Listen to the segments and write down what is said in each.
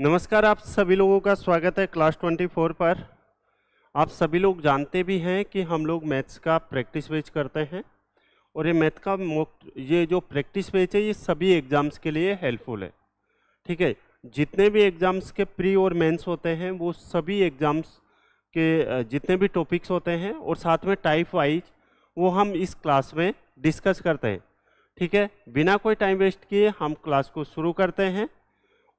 नमस्कार आप सभी लोगों का स्वागत है क्लास 24 पर आप सभी लोग जानते भी हैं कि हम लोग मैथ्स का प्रैक्टिस बेच करते हैं और ये मैथ का मोक ये जो प्रैक्टिस बेच है ये सभी एग्ज़ाम्स के लिए हेल्पफुल है ठीक है जितने भी एग्ज़ाम्स के प्री और मेंस होते हैं वो सभी एग्ज़ाम्स के जितने भी टॉपिक्स होते हैं और साथ में टाइप वाइज वो हम इस क्लास में डिस्कस करते हैं ठीक है बिना कोई टाइम वेस्ट किए हम क्लास को शुरू करते हैं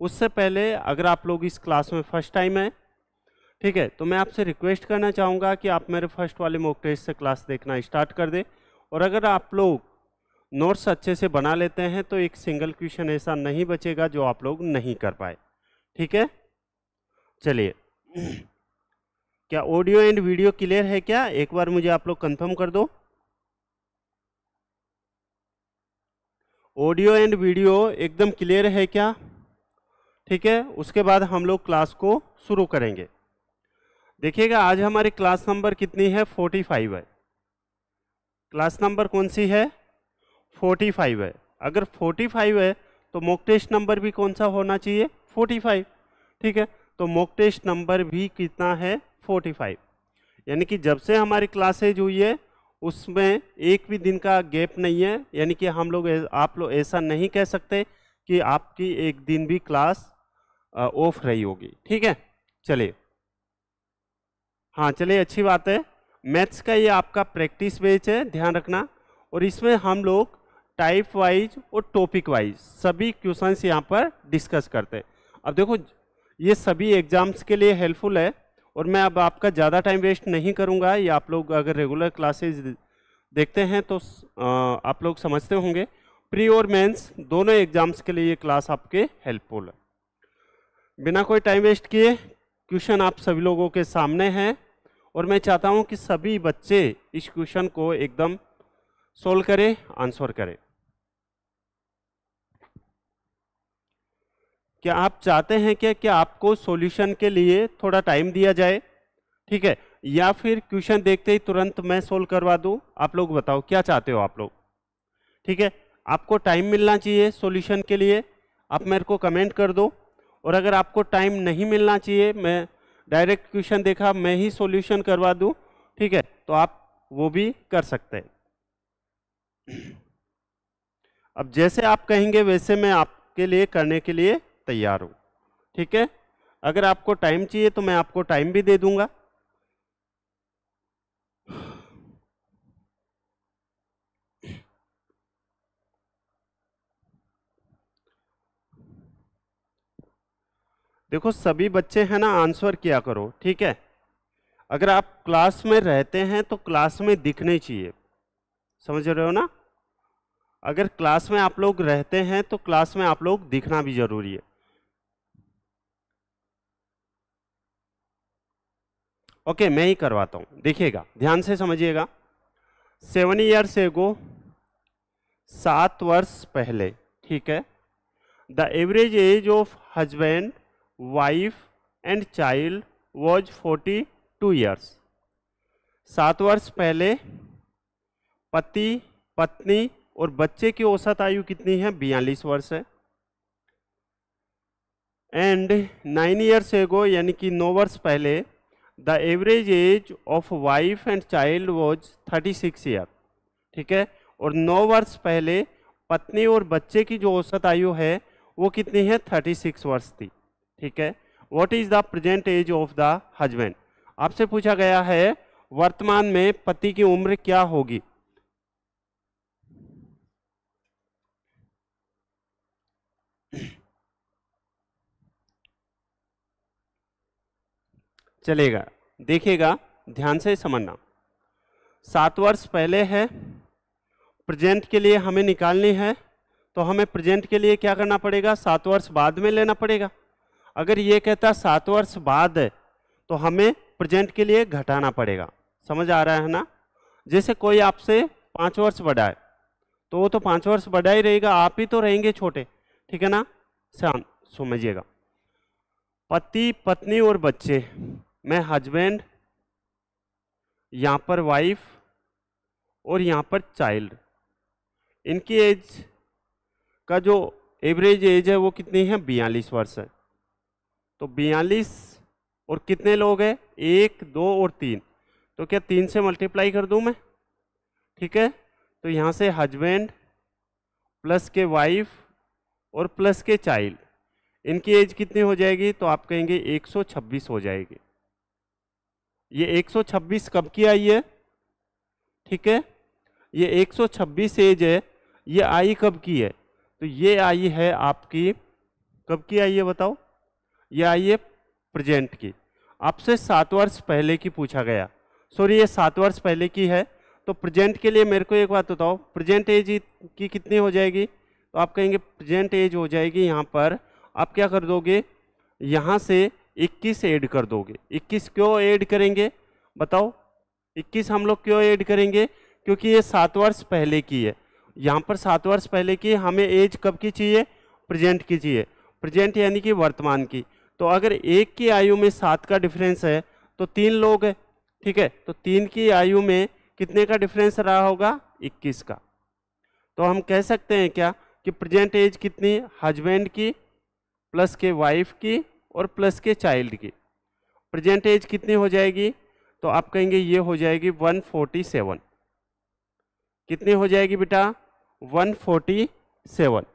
उससे पहले अगर आप लोग इस क्लास में फर्स्ट टाइम है ठीक है तो मैं आपसे रिक्वेस्ट करना चाहूँगा कि आप मेरे फर्स्ट वाले मॉक टेस्ट से क्लास देखना स्टार्ट कर दें और अगर आप लोग नोट्स अच्छे से बना लेते हैं तो एक सिंगल क्वेश्चन ऐसा नहीं बचेगा जो आप लोग नहीं कर पाए ठीक है चलिए क्या ऑडियो एंड वीडियो क्लियर है क्या एक बार मुझे आप लोग कंफर्म कर दो ऑडियो एंड वीडियो एकदम क्लियर है क्या ठीक है उसके बाद हम लोग क्लास को शुरू करेंगे देखिएगा आज हमारी क्लास नंबर कितनी है 45 है क्लास नंबर कौन सी है 45 है अगर 45 है तो मॉक टेस्ट नंबर भी कौन सा होना चाहिए 45 ठीक है तो मॉक टेस्ट नंबर भी कितना है 45 यानी कि जब से हमारी क्लासेज हुई है उसमें एक भी दिन का गैप नहीं है यानी कि हम लोग आप लोग ऐसा नहीं कह सकते कि आपकी एक दिन भी क्लास ऑफ रही होगी ठीक है चलिए हाँ चलिए अच्छी बात है मैथ्स का ये आपका प्रैक्टिस बेच है ध्यान रखना और इसमें हम लोग टाइप वाइज और टॉपिक वाइज सभी क्वेश्चंस यहाँ पर डिस्कस करते हैं अब देखो ये सभी एग्जाम्स के लिए हेल्पफुल है और मैं अब आपका ज़्यादा टाइम वेस्ट नहीं करूँगा ये आप लोग अगर रेगुलर क्लासेज देखते हैं तो आप लोग समझते होंगे प्री और मेंस दोनों एग्जाम्स के लिए ये क्लास आपके हेल्पफुल है बिना कोई टाइम वेस्ट किए क्वेश्चन आप सभी लोगों के सामने हैं और मैं चाहता हूं कि सभी बच्चे इस क्वेश्चन को एकदम सोल्व करें आंसर करें क्या आप चाहते हैं कि क्या आपको सॉल्यूशन के लिए थोड़ा टाइम दिया जाए ठीक है या फिर क्वेश्चन देखते ही तुरंत मैं सोल्व करवा दूं आप लोग बताओ क्या चाहते हो आप लोग ठीक है आपको टाइम मिलना चाहिए सॉल्यूशन के लिए आप मेरे को कमेंट कर दो और अगर आपको टाइम नहीं मिलना चाहिए मैं डायरेक्ट क्वेश्चन देखा मैं ही सॉल्यूशन करवा दूं ठीक है तो आप वो भी कर सकते हैं अब जैसे आप कहेंगे वैसे मैं आपके लिए करने के लिए तैयार हूँ ठीक है अगर आपको टाइम चाहिए तो मैं आपको टाइम भी दे दूंगा देखो सभी बच्चे हैं ना आंसर किया करो ठीक है अगर आप क्लास में रहते हैं तो क्लास में दिखने चाहिए समझ रहे हो ना अगर क्लास में आप लोग रहते हैं तो क्लास में आप लोग दिखना भी जरूरी है ओके मैं ही करवाता हूँ देखिएगा ध्यान से समझिएगा सेवन ईयर्स एगो सात वर्ष पहले ठीक है the average age of husband wife and child was forty two years सात वर्ष पहले पति पत्नी और बच्चे की औसत आयु कितनी है बयालीस वर्ष है एंड नाइन ईयर्स एगो यानी कि नौ वर्ष पहले the average age of wife and child was thirty six year ठीक है और नौ वर्ष पहले पत्नी और बच्चे की जो औसत आयु है वो कितनी है थर्टी सिक्स वर्ष थी ठीक है what is the present age of the husband आपसे पूछा गया है वर्तमान में पति की उम्र क्या होगी चलेगा देखिएगा ध्यान से समझना सात वर्ष पहले है प्रेजेंट के लिए हमें निकालनी है तो हमें प्रेजेंट के लिए क्या करना पड़ेगा सात वर्ष बाद में लेना पड़ेगा अगर ये कहता सात वर्ष बाद तो हमें प्रेजेंट के लिए घटाना पड़ेगा समझ आ रहा है ना जैसे कोई आपसे पाँच वर्ष बढ़ाए तो वो तो पाँच वर्ष बढ़ा ही रहेगा आप ही तो रहेंगे छोटे ठीक है ना शाम समझिएगा पति पत्नी और बच्चे मैं हजबेंड यहाँ पर वाइफ और यहाँ पर चाइल्ड इनकी एज का जो एवरेज एज है वो कितनी है बयालीस वर्ष है तो बयालीस और कितने लोग हैं एक दो और तीन तो क्या तीन से मल्टीप्लाई कर दूं मैं ठीक है तो यहाँ से हजबेंड प्लस के वाइफ और प्लस के चाइल्ड इनकी एज कितनी हो जाएगी तो आप कहेंगे 126 हो जाएगी ये 126 कब की आई है ठीक है ये 126 एज है ये आई कब की है तो ये आई है आपकी कब की आई है बताओ ये प्रेजेंट की आपसे सात वर्ष पहले की पूछा गया सॉरी ये सात वर्ष पहले की है तो प्रेजेंट के लिए मेरे को एक बात बताओ प्रेजेंट एज की कितनी हो जाएगी तो आप कहेंगे प्रेजेंट एज हो जाएगी यहाँ पर आप क्या कर दोगे यहाँ से 21 ऐड कर दोगे 21 क्यों ऐड करेंगे बताओ 21 हम लोग क्यों ऐड करेंगे क्योंकि ये सात वर्ष पहले की है यहाँ पर सात वर्ष पहले की हमें एज कब की चाहिए प्रेजेंट की चाहिए प्रेजेंट यानी कि वर्तमान की तो अगर एक की आयु में सात का डिफरेंस है तो तीन लोग हैं ठीक है तो तीन की आयु में कितने का डिफरेंस रहा होगा इक्कीस का तो हम कह सकते हैं क्या कि प्रेजेंट एज कितनी हजबेंड की प्लस के वाइफ की और प्लस के चाइल्ड की प्रेजेंट एज कितनी हो जाएगी तो आप कहेंगे ये हो जाएगी 147 कितनी हो जाएगी बेटा 147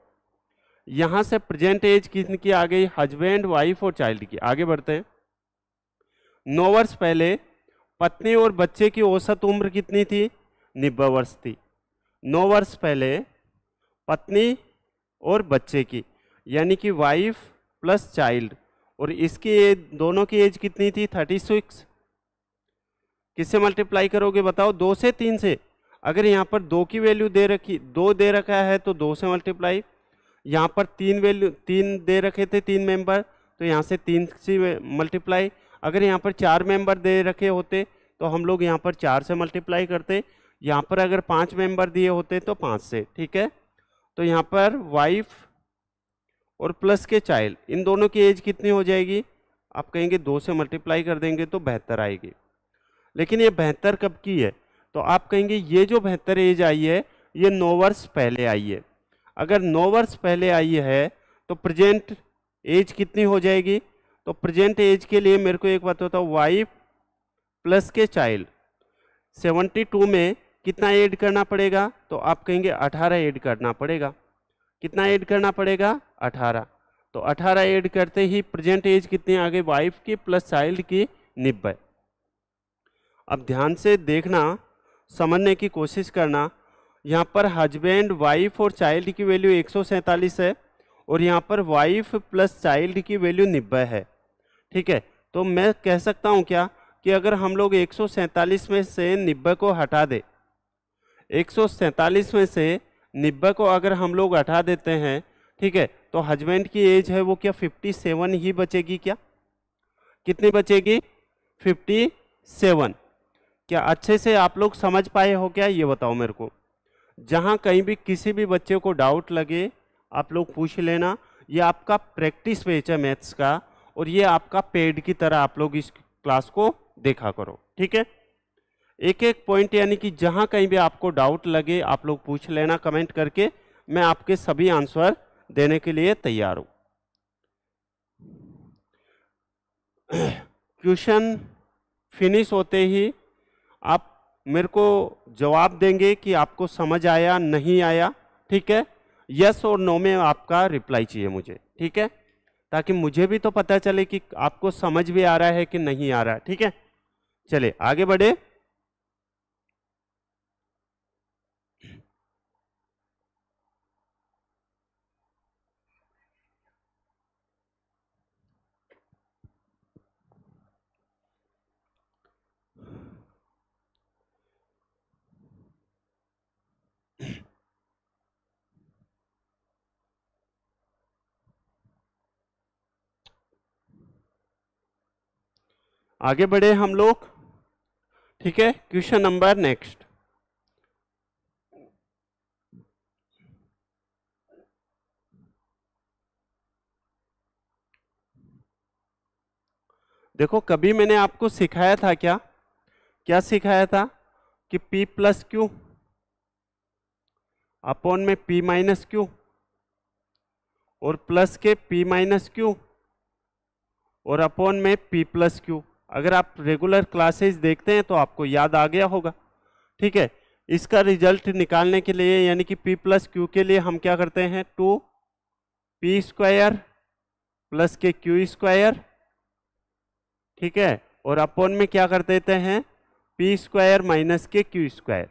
यहां से प्रेजेंट एज किन की आ गई हजबैंड वाइफ और चाइल्ड की आगे बढ़ते हैं नौ वर्ष पहले पत्नी और बच्चे की औसत उम्र कितनी थी नब्बे वर्ष थी नौ वर्ष पहले पत्नी और बच्चे की यानी कि वाइफ प्लस चाइल्ड और इसकी एज दोनों की एज कितनी थी थर्टी सिक्स किससे मल्टीप्लाई करोगे बताओ दो से तीन से अगर यहाँ पर दो की वैल्यू दे रखी दो दे रखा है तो दो से मल्टीप्लाई यहाँ पर तीन वैल्यू तीन दे रखे थे तीन मेंबर तो यहाँ से तीन से मल्टीप्लाई अगर यहाँ पर चार मेंबर दे रखे होते तो हम लोग यहाँ पर चार से मल्टीप्लाई करते यहाँ पर अगर पाँच मेंबर दिए होते तो पाँच से ठीक है तो यहाँ पर वाइफ और प्लस के चाइल्ड इन दोनों की एज कितनी हो जाएगी आप कहेंगे दो से मल्टीप्लाई कर देंगे तो बेहतर आएगी लेकिन ये बेहतर कब की है तो आप कहेंगे ये जो बेहतर एज आई है ये नौ वर्ष पहले आई है अगर नौ वर्ष पहले आई है तो प्रेजेंट एज कितनी हो जाएगी तो प्रेजेंट एज के लिए मेरे को एक बात होता है वाइफ प्लस के चाइल्ड 72 में कितना ऐड करना पड़ेगा तो आप कहेंगे 18 ऐड करना पड़ेगा कितना ऐड करना पड़ेगा 18 तो 18 ऐड करते ही प्रेजेंट एज कितनी आ गई वाइफ की प्लस चाइल्ड की निब्बे अब ध्यान से देखना समझने की कोशिश करना यहाँ पर हजबेंड वाइफ और चाइल्ड की वैल्यू एक है और यहाँ पर वाइफ प्लस चाइल्ड की वैल्यू निब्बे है ठीक है तो मैं कह सकता हूँ क्या कि अगर हम लोग एक में से निब्बे को हटा दे एक में से निब्बे को अगर हम लोग हटा देते हैं ठीक है तो हजबेंड की एज है वो क्या 57 ही बचेगी क्या कितनी बचेगी 57 क्या अच्छे से आप लोग समझ पाए हो क्या ये बताओ मेरे को जहाँ कहीं भी किसी भी बच्चे को डाउट लगे आप लोग पूछ लेना ये आपका प्रैक्टिस पेज है मैथ्स का और ये आपका पेड की तरह आप लोग इस क्लास को देखा करो ठीक है एक एक पॉइंट यानी कि जहाँ कहीं भी आपको डाउट लगे आप लोग पूछ लेना कमेंट करके मैं आपके सभी आंसर देने के लिए तैयार हूँ क्वेश्चन फिनिश होते ही आप मेरे को जवाब देंगे कि आपको समझ आया नहीं आया ठीक है यस और नो में आपका रिप्लाई चाहिए मुझे ठीक है ताकि मुझे भी तो पता चले कि आपको समझ भी आ रहा है कि नहीं आ रहा है ठीक है चले आगे बढ़े आगे बढ़े हम लोग ठीक है क्वेश्चन नंबर नेक्स्ट देखो कभी मैंने आपको सिखाया था क्या क्या सिखाया था कि p प्लस क्यू अपॉन में p माइनस क्यू और प्लस के p माइनस क्यू और अपॉन में p प्लस क्यू अगर आप रेगुलर क्लासेस देखते हैं तो आपको याद आ गया होगा ठीक है इसका रिजल्ट निकालने के लिए यानी कि पी प्लस क्यू के लिए हम क्या करते हैं टू पी स्क्वायर प्लस के क्यू स्क्वायर ठीक है और अपोन में क्या कर देते हैं पी स्क्वायर माइनस के क्यू स्क्वायर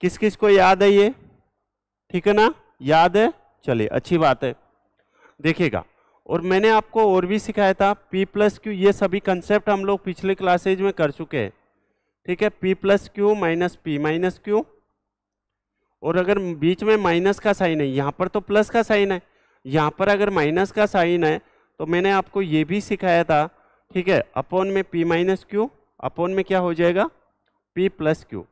किस किस को याद है ये ठीक है ना याद है चलिए अच्छी बात है देखिएगा और मैंने आपको और भी सिखाया था P प्लस क्यू ये सभी कंसेप्ट हम लोग पिछले क्लासेज में कर चुके हैं ठीक है P plus Q minus P minus Q और अगर बीच में माइनस का साइन है यहाँ पर तो प्लस का साइन है यहाँ पर अगर माइनस का साइन है तो मैंने आपको ये भी सिखाया था ठीक है अपोन में P माइनस क्यू अपोन में क्या हो जाएगा P प्लस क्यू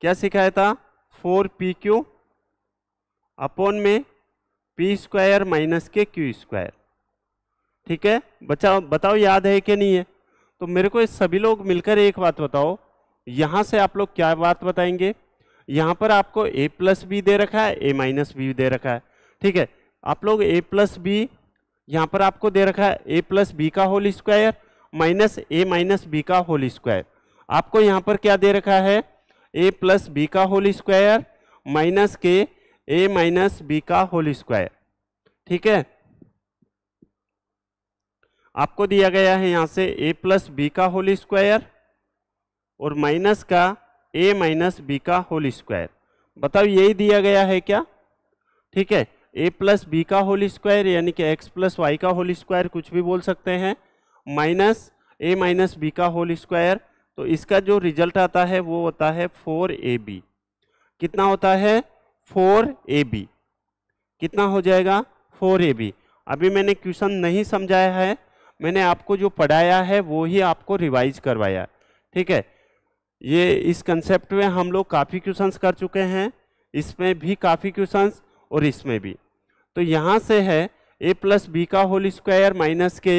क्या सिखाया था फोर पी क्यू अपोन में पी स्क्वायर माइनस के क्यू स्क्वायर ठीक है बचा बताओ याद है कि नहीं है तो मेरे को सभी लोग मिलकर एक बात बताओ यहाँ से आप लोग क्या बात बताएंगे यहाँ पर आपको ए प्लस बी दे रखा है ए माइनस बी दे रखा है ठीक है आप लोग ए प्लस बी यहाँ पर आपको दे रखा है ए प्लस बी का whole square minus A minus B का होल स्क्वायर आपको यहाँ पर क्या दे रखा है ए प्लस बी का होल स्क्वायर माइनस के ए माइनस बी का होल स्क्वायर ठीक है आपको दिया गया है यहां से ए प्लस बी का होल स्क्वायर और माइनस का ए माइनस बी का होल स्क्वायर बताओ यही दिया गया है क्या ठीक है ए प्लस बी का होल स्क्वायर यानी कि एक्स प्लस वाई का होल स्क्वायर कुछ भी बोल सकते हैं माइनस ए माइनस बी का होल स्क्वायर तो इसका जो रिजल्ट आता है वो होता है फोर ए बी कितना होता है फोर ए बी कितना हो जाएगा फोर ए बी अभी मैंने क्वेश्चन नहीं समझाया है मैंने आपको जो पढ़ाया है वो ही आपको रिवाइज करवाया ठीक है ये इस कंसेप्ट में हम लोग काफ़ी क्वेश्चंस कर चुके हैं इसमें भी काफ़ी क्वेश्चंस और इसमें भी तो यहाँ से है ए प्लस बी का होल स्क्वायर माइनस के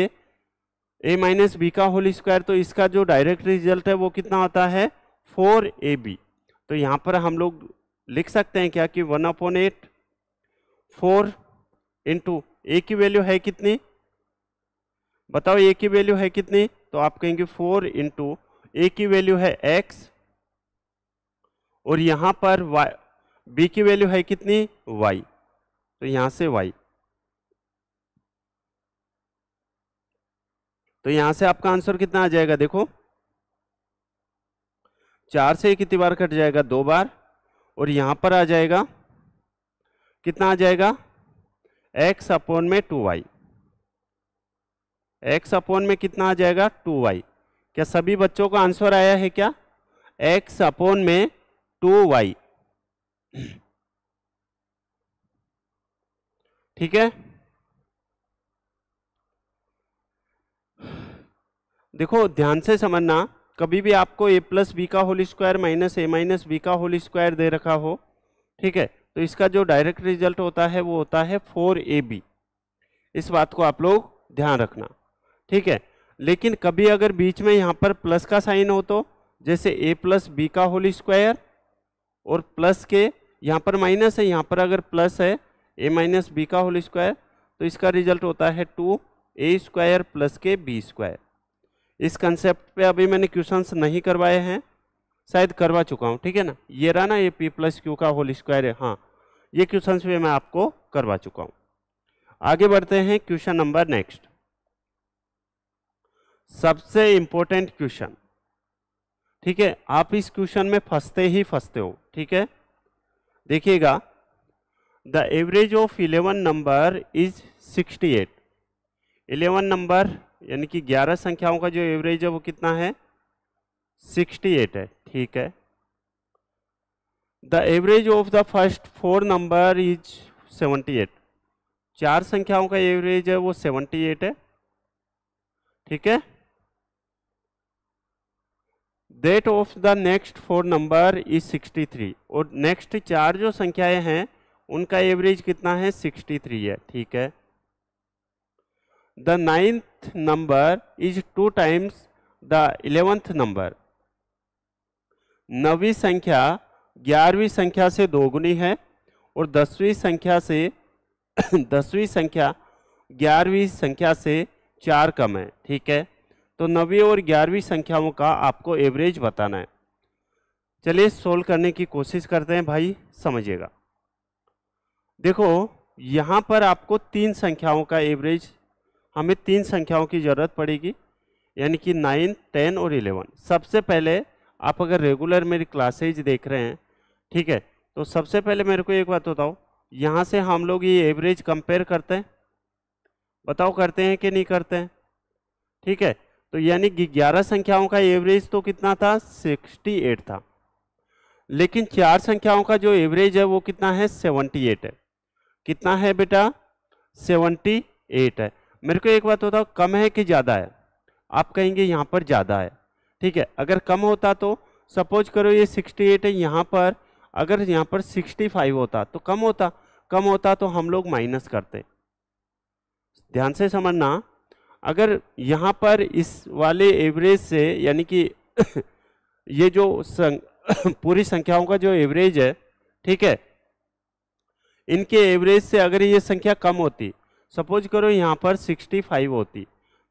ए माइनस बी का होल स्क्वायर तो इसका जो डायरेक्ट रिजल्ट है वो कितना होता है फोर ए बी तो यहाँ पर हम लोग लिख सकते हैं क्या कि one upon eight four into A की वैल्यू है कितनी बताओ ए की वैल्यू है कितनी तो आप कहेंगे फोर इंटू ए की वैल्यू है एक्स और यहां पर वाई बी की वैल्यू है कितनी वाई तो यहां से वाई तो यहां से आपका आंसर कितना आ जाएगा देखो चार से कितनी बार कट जाएगा दो बार और यहाँ पर आ जाएगा कितना आ जाएगा x अपोन में टू वाई एक्स अपोन में कितना आ जाएगा टू वाई क्या सभी बच्चों का आंसर आया है क्या x अपोन में टू वाई ठीक है देखो ध्यान से समझना कभी भी आपको ए प्लस बी का whole square minus A minus B का होल स्क्वायर दे रखा हो ठीक है तो इसका जो डायरेक्ट रिजल्ट होता है वो होता है फोर ए बी इस बात को आप लोग ध्यान रखना ठीक है लेकिन कभी अगर बीच में यहाँ पर प्लस का साइन हो तो जैसे ए प्लस बी का होल स्क्वायर और प्लस के यहाँ पर माइनस है यहाँ पर अगर प्लस है ए माइनस बी का होल स्क्वायर तो इसका रिजल्ट होता है टू ए स्क्वायर प्लस के बी स्क्वायर इस कंसेप्ट पे अभी मैंने क्वेश्चंस नहीं करवाए हैं शायद करवा चुका हूँ ठीक है ना ये रहा ना ये पी प्लस क्यू का होल स्क्वायर है हाँ ये क्वेश्चन भी मैं आपको करवा चुका हूँ आगे बढ़ते हैं क्वेश्चन नंबर नेक्स्ट सबसे इम्पोर्टेंट क्वेश्चन ठीक है आप इस क्वेश्चन में फंसते ही फंसते हो ठीक है देखिएगा the average of eleven number is sixty eight eleven number यानी कि 11 संख्याओं का जो एवरेज है वो कितना है 68 है ठीक है the average of the first four number is 78 चार संख्याओं का एवरेज है वो 78 है ठीक है that of the next four number is 63 और नेक्स्ट चार जो संख्याएं हैं उनका एवरेज कितना है 63 है ठीक है the ninth number is two times the eleventh number नवी संख्या ग्यारहवीं संख्या से दोगुनी है और दसवीं संख्या से दसवीं संख्या ग्यारहवीं संख्या से चार कम है ठीक है तो नवी और ग्यारहवीं संख्याओं का आपको एवरेज बताना है चलिए सोल्व करने की कोशिश करते हैं भाई समझिएगा देखो यहाँ पर आपको तीन संख्याओं का एवरेज हमें तीन संख्याओं की ज़रूरत पड़ेगी यानी कि नाइन टेन और इलेवन सबसे पहले आप अगर रेगुलर मेरी क्लासेज देख रहे हैं ठीक है तो सबसे पहले मेरे को एक बात बताओ यहाँ से हम लोग ये एवरेज कंपेयर करते हैं बताओ करते हैं कि नहीं करते हैं ठीक है तो यानी ग्यारह संख्याओं का एवरेज तो कितना था सिक्सटी एट था लेकिन चार संख्याओं का जो एवरेज है वो कितना है सेवनटी एट है कितना है बेटा सेवनटी एट है मेरे को एक बात होता कम है कि ज़्यादा है आप कहेंगे यहाँ पर ज़्यादा है ठीक है अगर कम होता तो सपोज करो ये 68 है यहाँ पर अगर यहाँ पर 65 होता तो कम होता कम होता तो हम लोग माइनस करते ध्यान से समझना अगर यहाँ पर इस वाले एवरेज से यानी कि ये जो सं, पूरी संख्याओं का जो एवरेज है ठीक है इनके एवरेज से अगर ये संख्या कम होती सपोज करो यहाँ पर 65 होती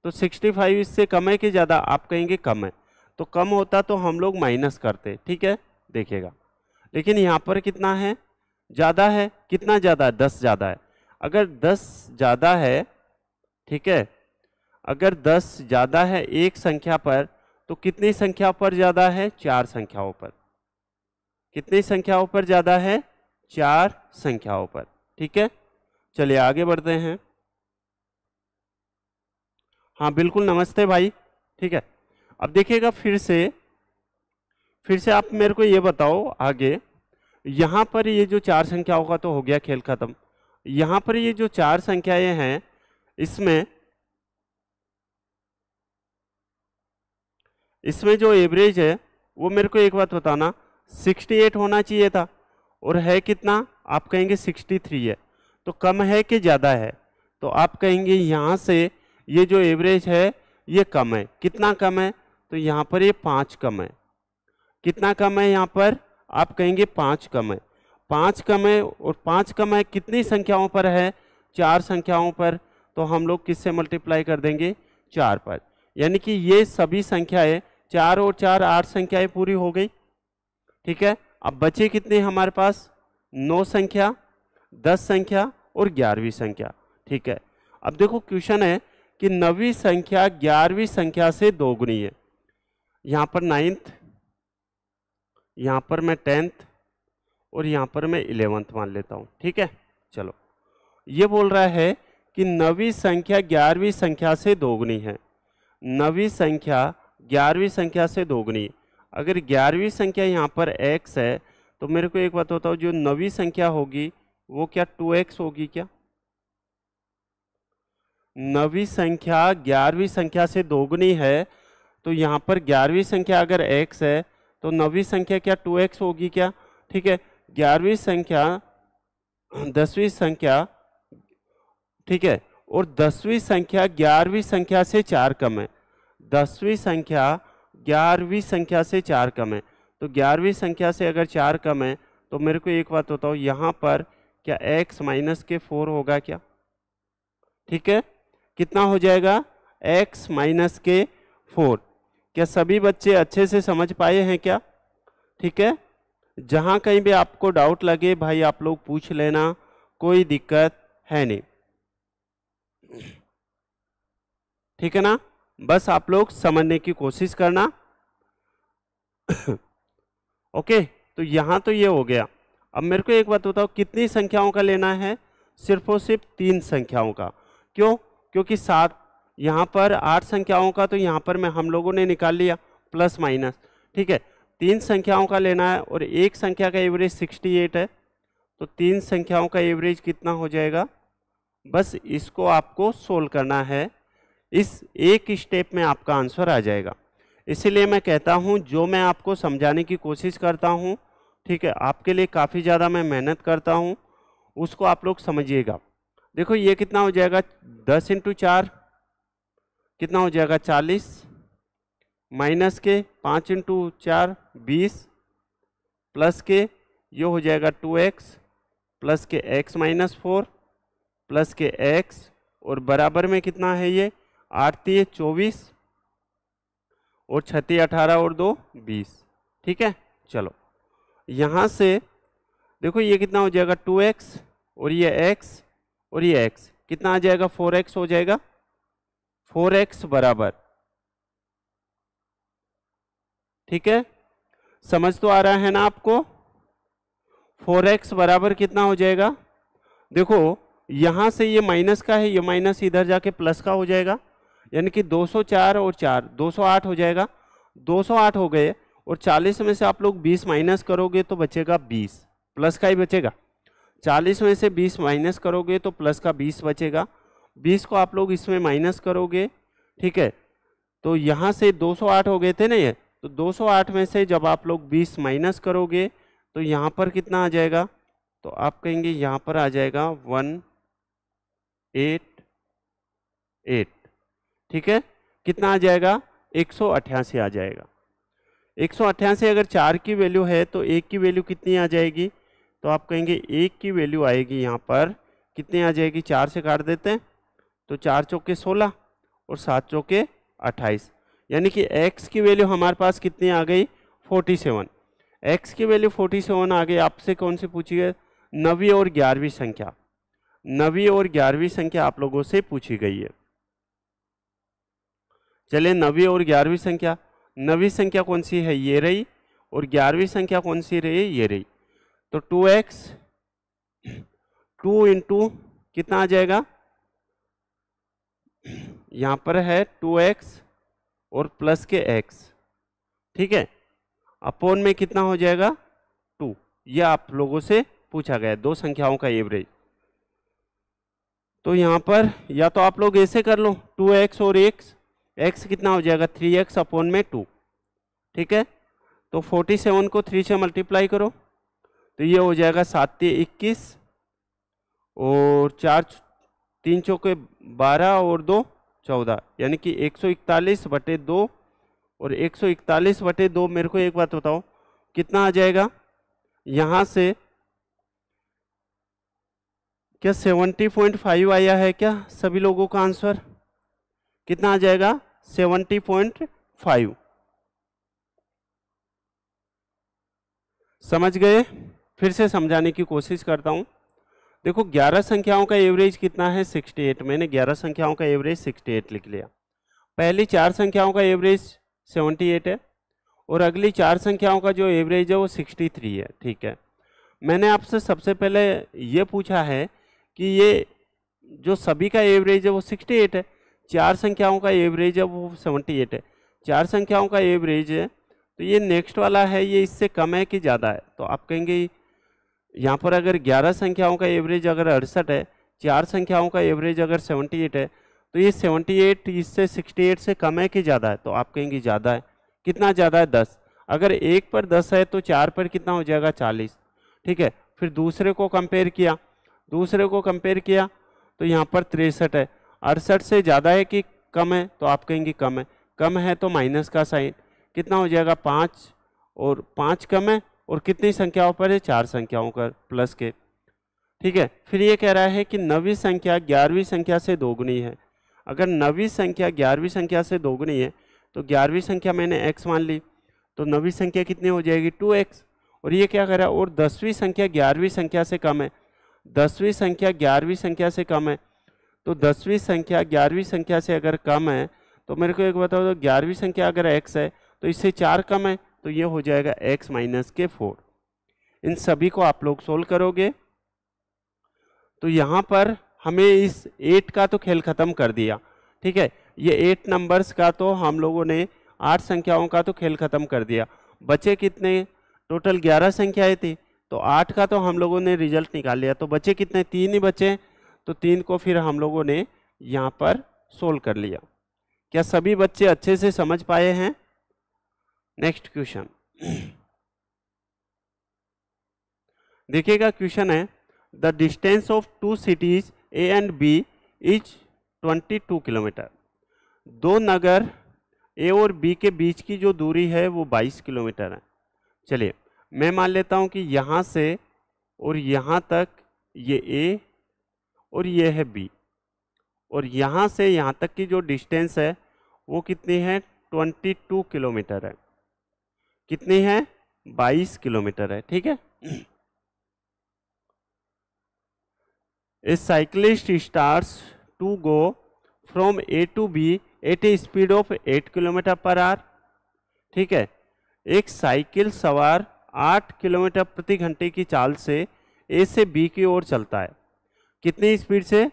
तो 65 इससे कम है कि ज़्यादा आप कहेंगे कम है तो कम होता तो हम लोग माइनस करते ठीक है देखिएगा लेकिन यहाँ पर कितना है ज़्यादा है कितना ज़्यादा है दस ज़्यादा है अगर दस ज़्यादा है ठीक है अगर दस ज़्यादा है एक संख्या पर तो कितनी संख्या पर ज़्यादा है चार संख्याओं पर कितनी संख्याओं पर ज़्यादा है चार संख्याओं पर ठीक है चलिए आगे बढ़ते हैं हाँ बिल्कुल नमस्ते भाई ठीक है अब देखिएगा फिर से फिर से आप मेरे को ये बताओ आगे यहाँ पर ये जो चार संख्याओं का तो हो गया खेल ख़त्म यहाँ पर ये जो चार संख्याएं हैं इसमें इसमें जो एवरेज है वो मेरे को एक बात बताना 68 होना चाहिए था और है कितना आप कहेंगे 63 है तो कम है कि ज़्यादा है तो आप कहेंगे यहाँ से ये जो एवरेज है ये कम है कितना कम है तो यहाँ पर ये पाँच कम है कितना कम है यहाँ पर आप कहेंगे पाँच कम है पाँच कम है और पाँच कम है कितनी संख्याओं पर है चार संख्याओं पर तो हम लोग किससे मल्टीप्लाई कर देंगे चार पर यानी कि ये सभी संख्याएं चार और चार आठ संख्याएं पूरी हो गई ठीक है अब बचे कितने हमारे पास नौ संख्या दस संख्या और ग्यारहवीं संख्या ठीक है अब देखो क्वेश्चन है कि नवी संख्या ग्यारहवीं संख्या से दोगुनी है यहाँ पर नाइन्थ यहाँ पर मैं टेंथ और यहाँ पर मैं इलेवंथ मान लेता हूँ ठीक है चलो ये बोल रहा है कि नवी संख्या ग्यारहवीं संख्या से दोगुनी है नवी संख्या ग्यारहवीं संख्या से दोगुनी अगर ग्यारहवीं संख्या यहाँ पर एक्स है तो मेरे को एक बात बताओ जो नवी संख्या होगी वो क्या टू एक्स होगी क्या नवी संख्या ग्यारहवीं संख्या से दोगुनी है तो यहाँ पर ग्यारहवीं संख्या अगर x है तो नवी संख्या क्या 2x होगी क्या ठीक है ग्यारहवीं संख्या दसवीं संख्या ठीक है और दसवीं संख्या ग्यारहवीं संख्या से चार कम है दसवीं संख्या ग्यारहवीं संख्या से चार कम है तो ग्यारहवीं संख्या से अगर चार कम है तो मेरे को एक बात बताओ यहाँ पर क्या x माइनस के फोर होगा क्या ठीक है कितना हो जाएगा x माइनस के फोर क्या सभी बच्चे अच्छे से समझ पाए हैं क्या ठीक है जहाँ कहीं भी आपको डाउट लगे भाई आप लोग पूछ लेना कोई दिक्कत है नहीं ठीक है ना बस आप लोग समझने की कोशिश करना ओके तो यहाँ तो ये यह हो गया अब मेरे को एक बात बताओ कितनी संख्याओं का लेना है सिर्फ और सिर्फ तीन संख्याओं का क्यों क्योंकि सात यहाँ पर आठ संख्याओं का तो यहाँ पर मैं हम लोगों ने निकाल लिया प्लस माइनस ठीक है तीन संख्याओं का लेना है और एक संख्या का एवरेज सिक्सटी एट है तो तीन संख्याओं का एवरेज कितना हो जाएगा बस इसको आपको सोल्व करना है इस एक स्टेप में आपका आंसर आ जाएगा इसीलिए मैं कहता हूँ जो मैं आपको समझाने की कोशिश करता हूँ ठीक है आपके लिए काफ़ी ज़्यादा मैं मेहनत करता हूँ उसको आप लोग समझिएगा देखो ये कितना हो जाएगा दस इंटू चार कितना हो जाएगा चालीस माइनस के पाँच इंटू चार बीस प्लस के ये हो जाएगा टू एक्स प्लस के एक्स माइनस फोर प्लस के एक्स और बराबर में कितना है ये आठती चौबीस और छत्ती अठारह और दो बीस ठीक है चलो यहाँ से देखो ये कितना हो जाएगा टू एक्स और ये एक्स और ये x कितना आ जाएगा 4x हो जाएगा 4x बराबर ठीक है समझ तो आ रहा है ना आपको 4x बराबर कितना हो जाएगा देखो यहां से ये माइनस का है ये माइनस इधर जाके प्लस का हो जाएगा यानी कि 204 और 4 208 हो जाएगा 208 हो गए और 40 में से आप लोग 20 माइनस करोगे तो बचेगा 20 प्लस का ही बचेगा चालीस में से बीस माइनस करोगे तो प्लस का बीस बचेगा बीस को आप लोग इसमें माइनस करोगे ठीक है तो यहाँ से 208 हो गए थे ना ये तो 208 में से जब आप लोग 20 माइनस करोगे तो यहाँ पर कितना आ जाएगा तो आप कहेंगे यहाँ पर आ जाएगा वन एट एट ठीक है कितना आ जाएगा एक आ जाएगा एक अगर चार की वैल्यू है तो एक की वैल्यू कितनी आ जाएगी तो आप कहेंगे एक की वैल्यू आएगी यहाँ पर कितने आ जाएगी चार से काट देते हैं तो चार चौके सोलह और सात चौके अट्ठाईस यानी कि एक्स की वैल्यू हमारे पास कितनी आ गई फोर्टी सेवन एक्स की वैल्यू फोर्टी सेवन आ गई आपसे कौन सी पूछी गई नवी और ग्यारहवीं संख्या नवी और ग्यारहवीं संख्या आप लोगों से पूछी गई है चले नवी और ग्यारहवीं संख्या नवी संख्या कौन सी है ये रही और ग्यारहवीं संख्या कौन सी रही है ये रही तो 2x एक्स टू इंटू कितना आ जाएगा यहाँ पर है 2x और प्लस के x ठीक है अपोन में कितना हो जाएगा 2 ये आप लोगों से पूछा गया दो संख्याओं का एवरेज तो यहां पर या तो आप लोग ऐसे कर लो 2x और x x कितना हो जाएगा 3x अपोन में 2 ठीक है तो 47 को 3 से मल्टीप्लाई करो तो ये हो जाएगा सात इक्कीस और चार तीन चौके बारह और दो चौदह यानी कि एक सौ इकतालीस बटे दो और एक सौ इकतालीस बटे दो मेरे को एक बात बताओ कितना आ जाएगा यहाँ से क्या सेवेंटी पॉइंट फाइव आया है क्या सभी लोगों का आंसर कितना आ जाएगा सेवेंटी पॉइंट फाइव समझ गए फिर से समझाने की कोशिश करता हूँ देखो 11 संख्याओं का एवरेज कितना है 68 मैंने 11 संख्याओं का एवरेज 68 लिख लिया पहली चार संख्याओं का एवरेज 78 है और अगली चार संख्याओं का जो एवरेज है वो 63 है ठीक है मैंने आपसे सबसे पहले ये पूछा है कि ये जो सभी का एवरेज है वो 68 है चार संख्याओं का एवरेज है वो 78 है चार संख्याओं का एवरेज है तो ये नेक्स्ट वाला है ये इससे कम है कि ज़्यादा है तो आप कहेंगे यहाँ पर अगर 11 संख्याओं का एवरेज अगर अड़सठ है चार संख्याओं का एवरेज अगर 78 है तो ये 78 इससे 68 से कम है कि ज़्यादा है तो आप कहेंगे ज़्यादा है कितना ज़्यादा है दस अगर एक पर दस है तो चार पर कितना हो जाएगा चालीस ठीक है फिर दूसरे को कंपेयर किया दूसरे को कंपेयर किया तो यहाँ पर तिरसठ है अड़सठ से ज़्यादा है कि कम है तो आप कहेंगे कम है कम है तो माइनस का साइन कितना हो जाएगा पाँच और पाँच कम है और कितनी संख्याओं पर है चार संख्याओं पर प्लस के ठीक है फिर ये कह रहा है कि नवी संख्या ग्यारहवीं संख्या से दोगुनी है अगर नवी संख्या ग्यारहवीं संख्या से दोगुनी है तो ग्यारहवीं संख्या मैंने एक्स मान ली तो नवी संख्या कितनी हो जाएगी टू एक्स और ये क्या कह रहा है और दसवीं संख्या ग्यारहवीं संख्या से कम है दसवीं संख्या ग्यारहवीं संख्या से कम है तो दसवीं संख्या ग्यारहवीं संख्या से अगर कम है तो मेरे को एक बताओ तो ग्यारहवीं संख्या अगर एक्स है तो इससे चार कम है तो ये हो जाएगा एक्स माइनस के फोर इन सभी को आप लोग सोल्व करोगे तो यहाँ पर हमें इस एट का तो खेल ख़त्म कर दिया ठीक है ये एट नंबर्स का तो हम लोगों ने आठ संख्याओं का तो खेल ख़त्म कर दिया बचे कितने टोटल ग्यारह संख्याएं थी तो आठ का तो हम लोगों ने रिजल्ट निकाल लिया तो बचे कितने तीन ही बचे तो तीन को फिर हम लोगों ने यहाँ पर सोल्व कर लिया क्या सभी बच्चे अच्छे से समझ पाए हैं नेक्स्ट क्वेश्चन देखिएगा क्वेश्चन है the distance of two cities A and B is 22 kilometre दो नगर ए और बी के बीच की जो दूरी है वो 22 किलोमीटर है चलिए मैं मान लेता हूँ कि यहाँ से और यहाँ तक ये ए और ये है बी और यहाँ से यहाँ तक की जो डिस्टेंस है वो कितनी है 22 किलोमीटर है कितनी है 22 किलोमीटर है ठीक है a cyclist start to go from A to B at a speed of 8 kilometre per hour ठीक है एक साइकिल सवार 8 किलोमीटर प्रति घंटे की चाल से ए से बी की ओर चलता है कितनी स्पीड से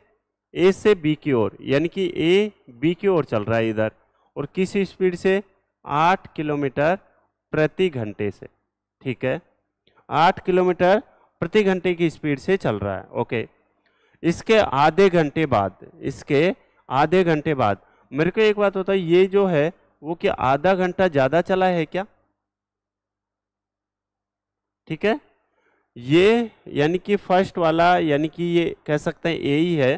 ए से बी की ओर यानी कि ए बी की ओर चल रहा है इधर और किस स्पीड से 8 किलोमीटर प्रति घंटे से ठीक है आठ किलोमीटर प्रति घंटे की स्पीड से चल रहा है ओके इसके आधे घंटे बाद इसके आधे घंटे बाद मेरे को एक बात होता है ये जो है वो क्या आधा घंटा ज़्यादा चला है क्या ठीक है ये यानी कि फर्स्ट वाला यानी कि ये कह सकते हैं ए ही है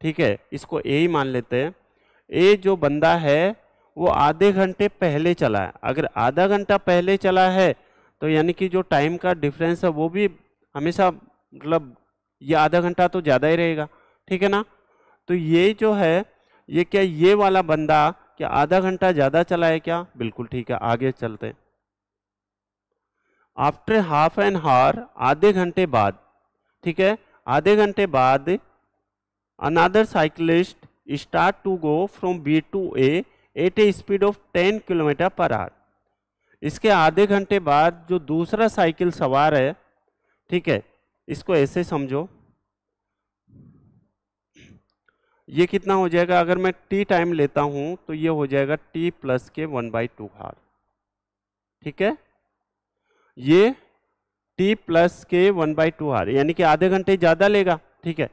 ठीक है इसको ए ही मान लेते हैं ए जो बंदा है वो आधे घंटे पहले चला है अगर आधा घंटा पहले चला है तो यानी कि जो टाइम का डिफरेंस है वो भी हमेशा मतलब ये आधा घंटा तो ज़्यादा ही रहेगा ठीक है ना तो ये जो है ये क्या ये वाला बंदा क्या आधा घंटा ज़्यादा चला है क्या बिल्कुल ठीक है आगे चलते आफ्टर हाफ एन हार आधे घंटे बाद ठीक है आधे घंटे बाद another cyclist start to go from B to A at a speed of 10 kilometre per hour इसके आधे घंटे बाद जो दूसरा साइकिल सवार है ठीक है इसको ऐसे समझो ये कितना हो जाएगा अगर मैं टी टाइम लेता हूँ तो ये हो जाएगा टी प्लस के वन बाई टू हार ठीक है ये टी प्लस के वन बाई टू हार यानी कि आधे घंटे ज़्यादा लेगा ठीक है